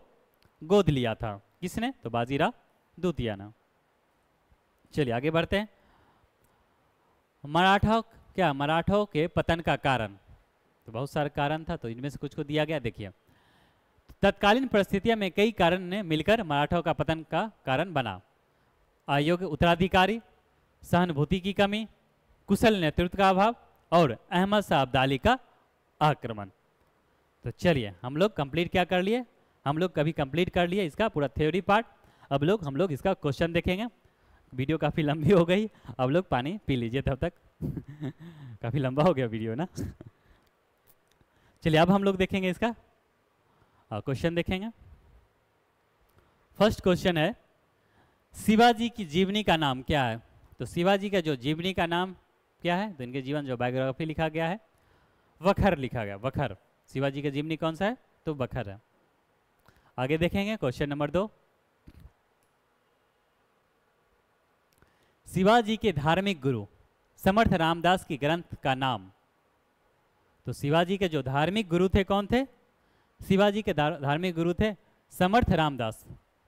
गोद लिया था किसने तो बाजीराव द्वितीय ने चलिए आगे बढ़ते हैं मराठा क्या मराठों के पतन का कारण तो बहुत सारा कारण था तो इनमें से कुछ को दिया गया देखिए तत्कालीन परिस्थितियों में कई कारण ने मिलकर मराठों का पतन का कारण बना आयोग उत्तराधिकारी सहानुभूति की कमी कुशल नेतृत्व का अभाव और अहमद शाह अब्दाली का आक्रमण तो चलिए हम लोग कंप्लीट क्या कर लिए हम लोग कभी कंप्लीट कर लिए इसका पूरा थ्योरी पार्ट अब लोग हम लोग इसका क्वेश्चन देखेंगे वीडियो काफ़ी लंबी हो गई अब लोग पानी पी लीजिए तब तक *laughs* काफ़ी लंबा हो गया वीडियो ना *laughs* चलिए अब हम लोग देखेंगे इसका क्वेश्चन देखेंगे फर्स्ट क्वेश्चन है शिवाजी की जीवनी का नाम क्या है तो शिवाजी का जो जीवनी का नाम क्या है तो इनके जीवन जो बायोग्राफी लिखा गया है वखर लिखा गया वखर शिवाजी का जीवनी कौन सा है तो बखर है आगे देखेंगे क्वेश्चन नंबर दो शिवाजी के धार्मिक गुरु समर्थ रामदास की ग्रंथ का नाम तो शिवाजी के जो धार्मिक गुरु थे कौन थे शिवाजी के धार्मिक गुरु थे समर्थ रामदास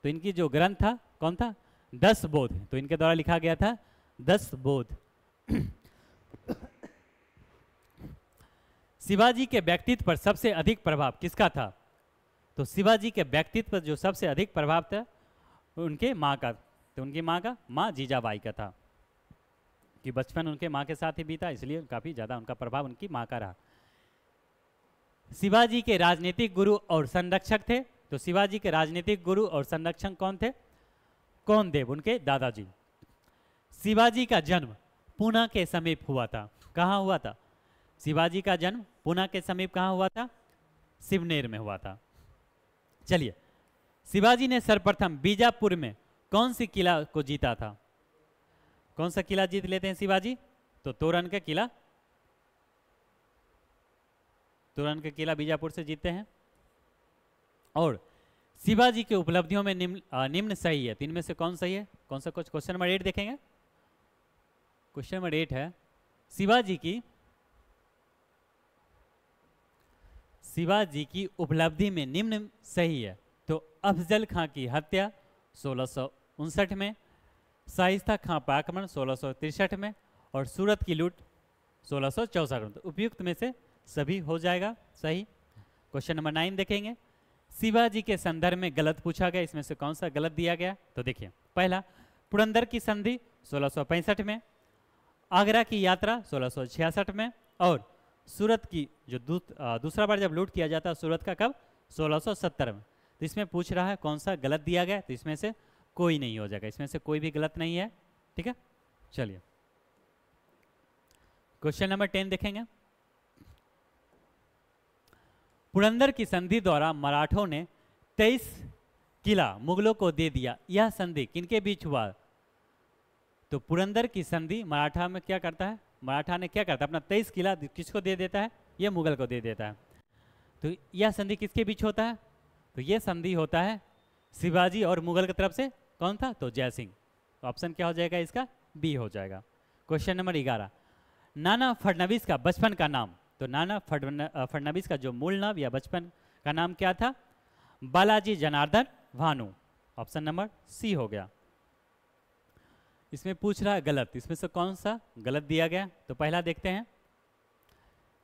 तो इनकी जो ग्रंथ था कौन था दस बोध तो इनके द्वारा लिखा गया था दस बोध *coughs* शिवाजी के व्यक्तित्व पर सबसे अधिक प्रभाव किसका था तो शिवाजी के व्यक्तित्व पर जो सबसे अधिक प्रभाव था उनके माँ का तो उनकी माँ का माँ जीजाबाई का था कि बचपन उनके माँ के साथ ही बीता इसलिए काफ़ी ज़्यादा उनका प्रभाव उनकी माँ का रहा शिवाजी के राजनीतिक गुरु और संरक्षक थे तो शिवाजी के राजनीतिक गुरु और संरक्षक कौन थे कौन देव उनके दादाजी शिवाजी का जन्म पुणे के समीप हुआ था कहाँ हुआ था शिवाजी का जन्म पुणे के समीप कहाँ हुआ था शिवनेर में हुआ था चलिए शिवाजी ने सर्वप्रथम बीजापुर में कौन सी किला को जीता था कौन सा किला जीत लेते हैं शिवाजी तो तोरण का किला दो रन का किला बीजापुर से जीते हैं और शिवाजी की उपलब्धियों में निम्न निम्न सही है तीन में से कौन सही है कौन सा कुछ क्वेश्चन नंबर एट देखेंगे क्वेश्चन नंबर एट है शिवाजी की शिवाजी की उपलब्धि में निम्न सही है तो अफजल खां की हत्या सोलह में साइस्ता खां पाकमन सोलह में और सूरत की लूट सोलह में तो उपयुक्त में से सभी हो जाएगा सही क्वेश्चन नंबर नाइन देखेंगे शिवाजी के संदर्भ में गलत पूछा गया इसमें से कौन सा गलत दिया गया तो देखिए पहला पुरंदर की संधि सोलह में आगरा की यात्रा सोलह में और सूरत की जो दू, आ, दूसरा बार जब लूट किया जाता है सूरत का कब 1670 में तो इसमें पूछ रहा है कौन सा गलत दिया गया तो इसमें से कोई नहीं हो जाएगा इसमें से कोई भी गलत नहीं है ठीक है चलिए क्वेश्चन नंबर टेन देखेंगे पुरंदर की संधि द्वारा मराठों ने 23 किला मुगलों को दे दिया यह संधि किनके बीच हुआ तो पुरंदर की संधि मराठा में क्या करता है मराठा ने क्या करता है अपना 23 किला किसको दे देता है यह मुगल को दे देता है तो यह संधि किसके बीच होता है तो यह संधि होता है शिवाजी और मुगल की तरफ से कौन था तो जय सिंह तो ऑप्शन क्या हो जाएगा इसका बी हो जाएगा क्वेश्चन नंबर ग्यारह नाना फडनवीस का बचपन का नाम तो नाना फडनवीस का जो मूल नाम या बचपन का नाम क्या था Balaji Janardan Bhanu option number C हो गया इसमें पूछ रहा है गलत इसमें से कौन सा गलत दिया गया तो पहला देखते हैं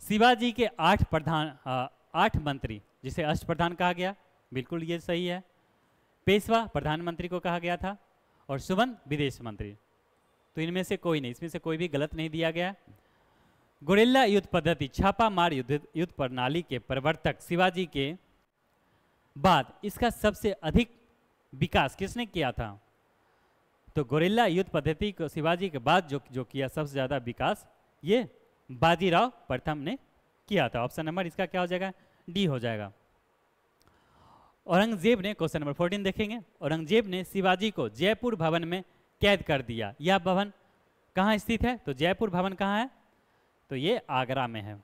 शिवाजी के आठ प्रधान आठ मंत्री जिसे अष्ट प्रधान कहा गया बिल्कुल ये सही है पेशवा प्रधानमंत्री को कहा गया था और सुमन विदेश मंत्री तो इनमें से कोई नहीं इसमें से कोई भी गलत नहीं दिया गया गुरिल्ला युद्ध पद्धति छापामार युद्ध युद्ध प्रणाली के प्रवर्तक शिवाजी के बाद इसका सबसे अधिक विकास किसने किया था तो गोरिल्ला युद्ध पद्धति को शिवाजी के बाद जो जो किया सबसे ज़्यादा विकास ये बाजीराव प्रथम ने किया था ऑप्शन नंबर इसका क्या हो जाएगा डी हो जाएगा औरंगजेब ने क्वेश्चन नंबर फोर्टीन देखेंगे औरंगजेब ने शिवाजी को जयपुर भवन में कैद कर दिया यह भवन कहाँ स्थित है तो जयपुर भवन कहाँ है तो ये आगरा में है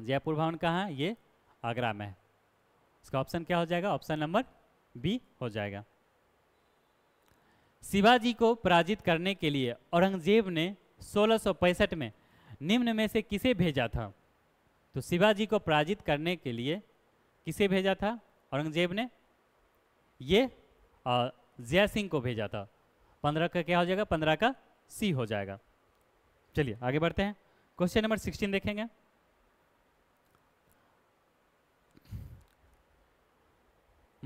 जयपुर भवन कहाँ है ये आगरा में है इसका ऑप्शन क्या हो जाएगा ऑप्शन नंबर बी हो जाएगा शिवाजी को पराजित करने के लिए औरंगजेब ने सोलह में निम्न में से किसे भेजा था तो शिवाजी को पराजित करने के लिए किसे भेजा था औरंगजेब ने ये जया सिंह को भेजा था पंद्रह का क्या हो जाएगा पंद्रह का सी हो जाएगा चलिए आगे बढ़ते हैं क्वेश्चन नंबर सिक्सटीन देखेंगे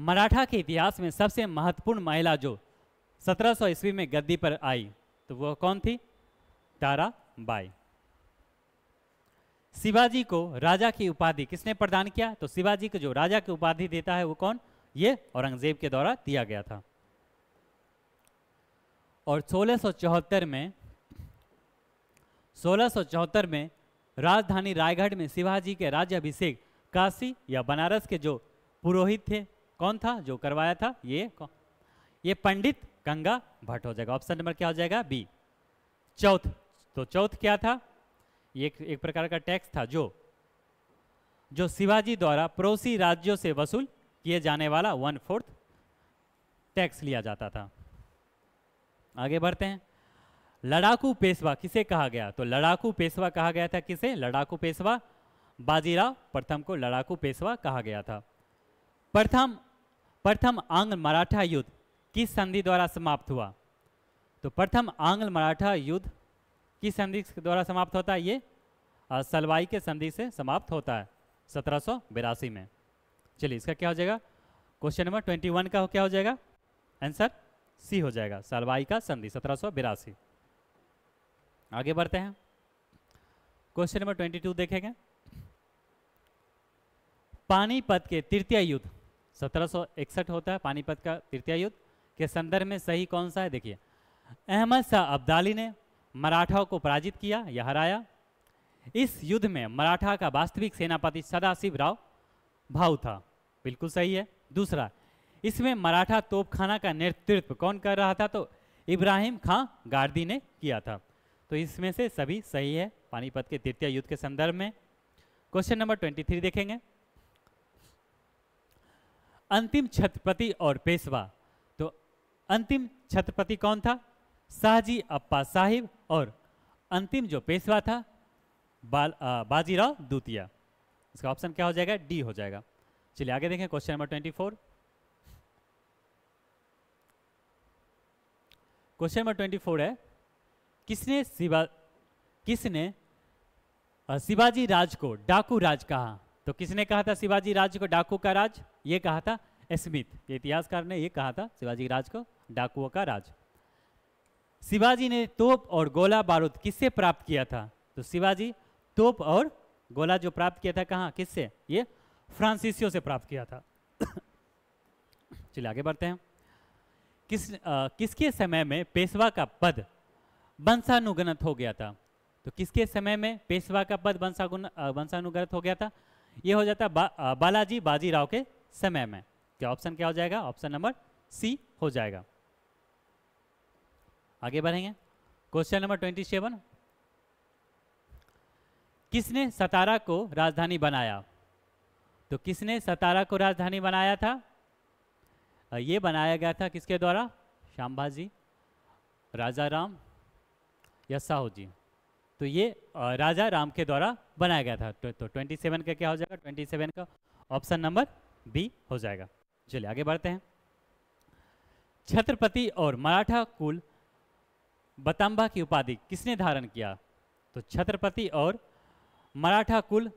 मराठा के इतिहास में सबसे महत्वपूर्ण महिला जो 1700 ईस्वी में गद्दी पर आई तो वह कौन थी तारा बाई शिवाजी को राजा की उपाधि किसने प्रदान किया तो शिवाजी को जो राजा की उपाधि देता है वो कौन ये औरंगजेब के द्वारा दिया गया था और सोलह में सोलह में राजधानी रायगढ़ में शिवाजी के राज्यभिषेक काशी या बनारस के जो पुरोहित थे कौन था जो करवाया था ये कौन ये पंडित गंगा भट्ट हो जाएगा ऑप्शन नंबर क्या हो जाएगा बी चौथ तो चौथ क्या था ये एक प्रकार का टैक्स था जो जो शिवाजी द्वारा पड़ोसी राज्यों से वसूल किए जाने वाला वन फोर्थ टैक्स लिया जाता था आगे बढ़ते हैं लड़ाकू पेशवा किसे कहा गया तो लड़ाकू पेशवा कहा गया था किसे लड़ाकू पेशवा बाजीराव प्रथम को लड़ाकू पेशवा कहा गया था प्रथम प्रथम आंग्ल मराठा युद्ध किस संधि द्वारा समाप्त हुआ तो प्रथम आंग्ल मराठा युद्ध किस संधि द्वारा समाप्त होता है ये सलवाई के संधि से समाप्त होता है सत्रह में चलिए इसका क्या हो जाएगा क्वेश्चन नंबर 21 का हो क्या हो जाएगा आंसर सी हो जाएगा सलवाई का संधि सत्रह आगे बढ़ते हैं क्वेश्चन नंबर ट्वेंटी टू देखेंगे पानीपत के तृतीय युद्ध सत्रह होता है पानीपत का तृतीय युद्ध के संदर्भ में सही कौन सा है देखिए अहमद शाह अब्दाली ने मराठाओं को पराजित किया या हराया इस युद्ध में मराठा का वास्तविक सेनापति सदाशिव राव भाव था बिल्कुल सही है दूसरा इसमें मराठा तोपखाना का नेतृत्व कौन कर रहा था तो इब्राहिम खां गार्दी ने किया था तो इसमें से सभी सही है पानीपत के तृतीय युद्ध के संदर्भ में क्वेश्चन नंबर ट्वेंटी थ्री देखेंगे अंतिम छत्रपति और पेशवा तो अंतिम छत्रपति कौन था शाहजी अप्पा साहिब और अंतिम जो पेशवा था बाजीराव द्वितीय इसका ऑप्शन क्या हो जाएगा डी हो जाएगा चलिए आगे देखें question number twenty four question number twenty four है किसने शिवा किसने शिवाजी राज को डाकू राज कहा तो किसने कहा था शिवाजी राज को डाकू का राज ये कहा था स्मिथ इतिहासकार ने ये कहा था शिवाजी राज को डाकुओं का राज शिवाजी ने तोप और गोला बारूद किससे प्राप्त किया था तो शिवाजी तोप और गोला जो प्राप्त किया था कहाँ किससे ये फ्रांसीसियो से प्राप्त किया था *coughs* चलिए आगे बढ़ते हैं किस आ, किसके समय में पेशवा का पद वंशानुगणत हो गया था तो किसके समय में पेशवा का पद वंशागुण वंशानुगणत हो गया था यह हो जाता बा, आ, बालाजी बाजीराव के समय में क्या तो ऑप्शन क्या हो जाएगा ऑप्शन नंबर सी हो जाएगा आगे बढ़ेंगे क्वेश्चन नंबर ट्वेंटी सेवन किसने सतारा को राजधानी बनाया तो किसने सतारा को राजधानी बनाया था यह बनाया गया था किसके द्वारा श्यामभाजी राजा राम या साहू जी तो ये राजा राम के द्वारा बनाया गया था तो, ट्वेंटी तो सेवन का क्या हो जाएगा ट्वेंटी सेवन का ऑप्शन नंबर बी हो जाएगा चलिए आगे बढ़ते हैं छत्रपति और मराठा कुल बतांबा की उपाधि किसने धारण किया तो छत्रपति और मराठा कुल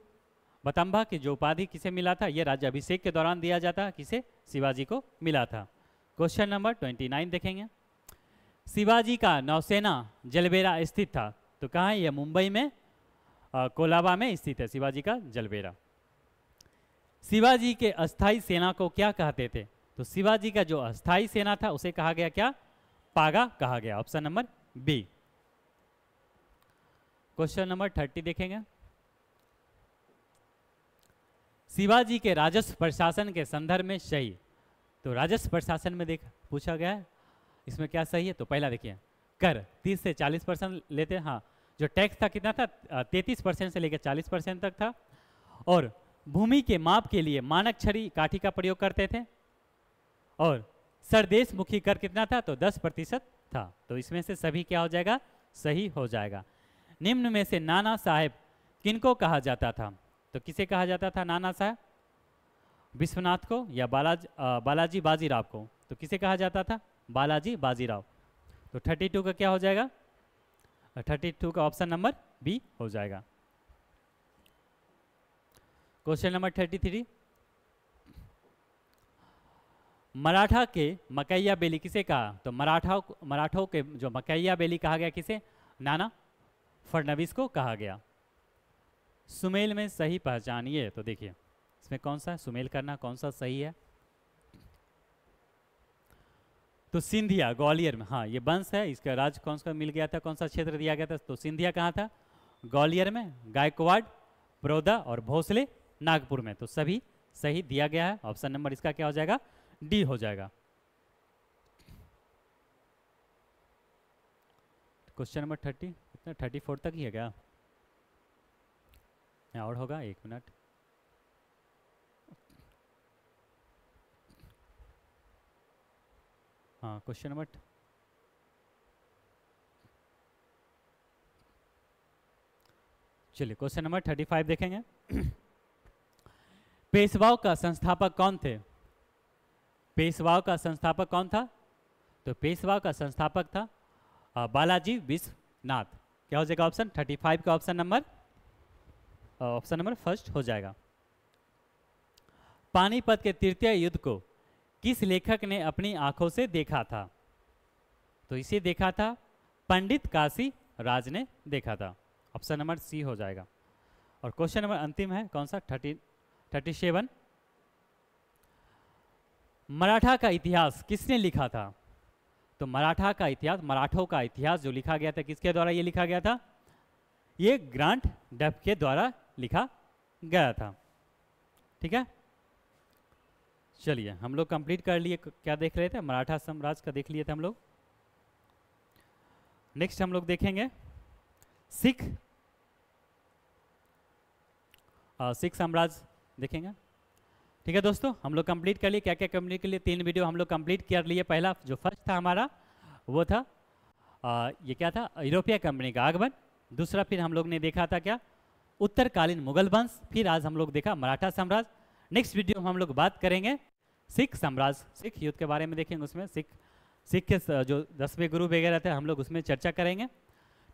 बताम्बा की जो उपाधि किसे मिला था यह राज्य अभिषेक के दौरान दिया जाता किसे शिवाजी को मिला था क्वेश्चन नंबर ट्वेंटी नाइन देखेंगे शिवाजी का नौसेना जलबेरा स्थित था तो कहाँ है यह मुंबई में कोलाबा में स्थित है शिवाजी का जलबेरा शिवाजी के अस्थाई सेना को क्या कहते थे तो शिवाजी का जो अस्थाई सेना था उसे कहा गया क्या पागा कहा गया option number B question number thirty देखेंगे शिवाजी के राजस्व प्रशासन के संदर्भ में सही तो राजस्व प्रशासन में देख पूछा गया है इसमें क्या सही है तो पहला देखिए कर 30 से 40 परसेंट लेते हाँ जो टैक्स था कितना था 33 परसेंट से लेकर 40 परसेंट तक था और भूमि के माप के लिए मानक छड़ी काठी का प्रयोग करते थे और सरदेश मुखी कर कितना था तो 10 प्रतिशत था तो इसमें से सभी क्या हो जाएगा सही हो जाएगा निम्न में से नाना साहेब किनको कहा जाता था तो किसे कहा जाता था नाना साहेब विश्वनाथ को या बालाज बालाजी बाजीराव को तो किसे कहा जाता था बालाजी बाजीराव तो 32 का क्या हो जाएगा 32 का ऑप्शन नंबर बी हो जाएगा क्वेश्चन नंबर 33 मराठा के मकैया बेली किसे कहा तो मराठा मराठों के जो मकैया बेली कहा गया किसे नाना फडनवीस को कहा गया सुमेल में सही पहचानिए तो देखिए इसमें कौन सा सुमेल करना कौन सा सही है तो सिंधिया ग्वालियर में हाँ ये वंश है इसका राज कौन सा मिल गया था कौन सा क्षेत्र दिया गया था तो सिंधिया कहाँ था ग्वालियर में गायकवाड़ प्रोदा और भोसले नागपुर में तो सभी सही दिया गया है ऑप्शन नंबर इसका क्या हो जाएगा डी हो जाएगा question number thirty thirty four तक ही है क्या और होगा एक मिनट हाँ क्वेश्चन नंबर चलिए क्वेश्चन नंबर थर्टी फाइव देखेंगे *clears throat* पेशवाओं का संस्थापक कौन थे पेशवाओं का संस्थापक कौन था तो पेशवा का संस्थापक था बालाजी विश्वनाथ क्या हो जाएगा ऑप्शन थर्टी फाइव का option number option number first हो जाएगा पानीपत के तृतीय युद्ध को किस लेखक ने अपनी आंखों से देखा था तो इसे देखा था पंडित काशी राज ने देखा था ऑप्शन नंबर सी हो जाएगा और क्वेश्चन नंबर अंतिम है कौन सा थर्टी थर्टी सेवन मराठा का इतिहास किसने लिखा था तो मराठा का इतिहास मराठों का इतिहास जो लिखा गया था किसके द्वारा ये लिखा गया था ये ग्रांट डफ के द्वारा लिखा गया था ठीक है चलिए हम लोग कंप्लीट कर लिए क्या देख रहे थे मराठा साम्राज्य का देख लिए थे हम लोग नेक्स्ट हम लोग देखेंगे सिख सिख साम्राज्य देखेंगे ठीक है दोस्तों हम लोग कंप्लीट कर लिए क्या क्या कंप्लीट कर लिए तीन वीडियो हम लोग कंप्लीट कर लिए पहला जो फर्स्ट था हमारा वो था आ, ये क्या था यूरोपिया कंपनी का आगमन दूसरा फिर हम लोग ने देखा था क्या उत्तरकालीन मुगल वंश फिर आज हम लोग देखा मराठा साम्राज्य नेक्स्ट वीडियो में हम लोग बात करेंगे सिख साम्राज्य सिख युद्ध के बारे में देखेंगे उसमें सिख सिख के जो दसवें गुरु वगैरह थे हम लोग उसमें चर्चा करेंगे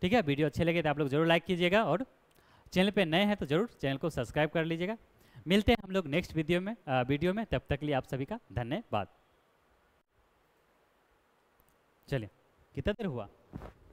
ठीक है वीडियो अच्छे लगे तो आप लोग जरूर लाइक कीजिएगा और चैनल पे नए हैं तो जरूर चैनल को सब्सक्राइब कर लीजिएगा मिलते हैं हम लोग नेक्स्ट वीडियो में आ, वीडियो में तब तक लिए आप सभी का धन्यवाद चलिए कितना देर हुआ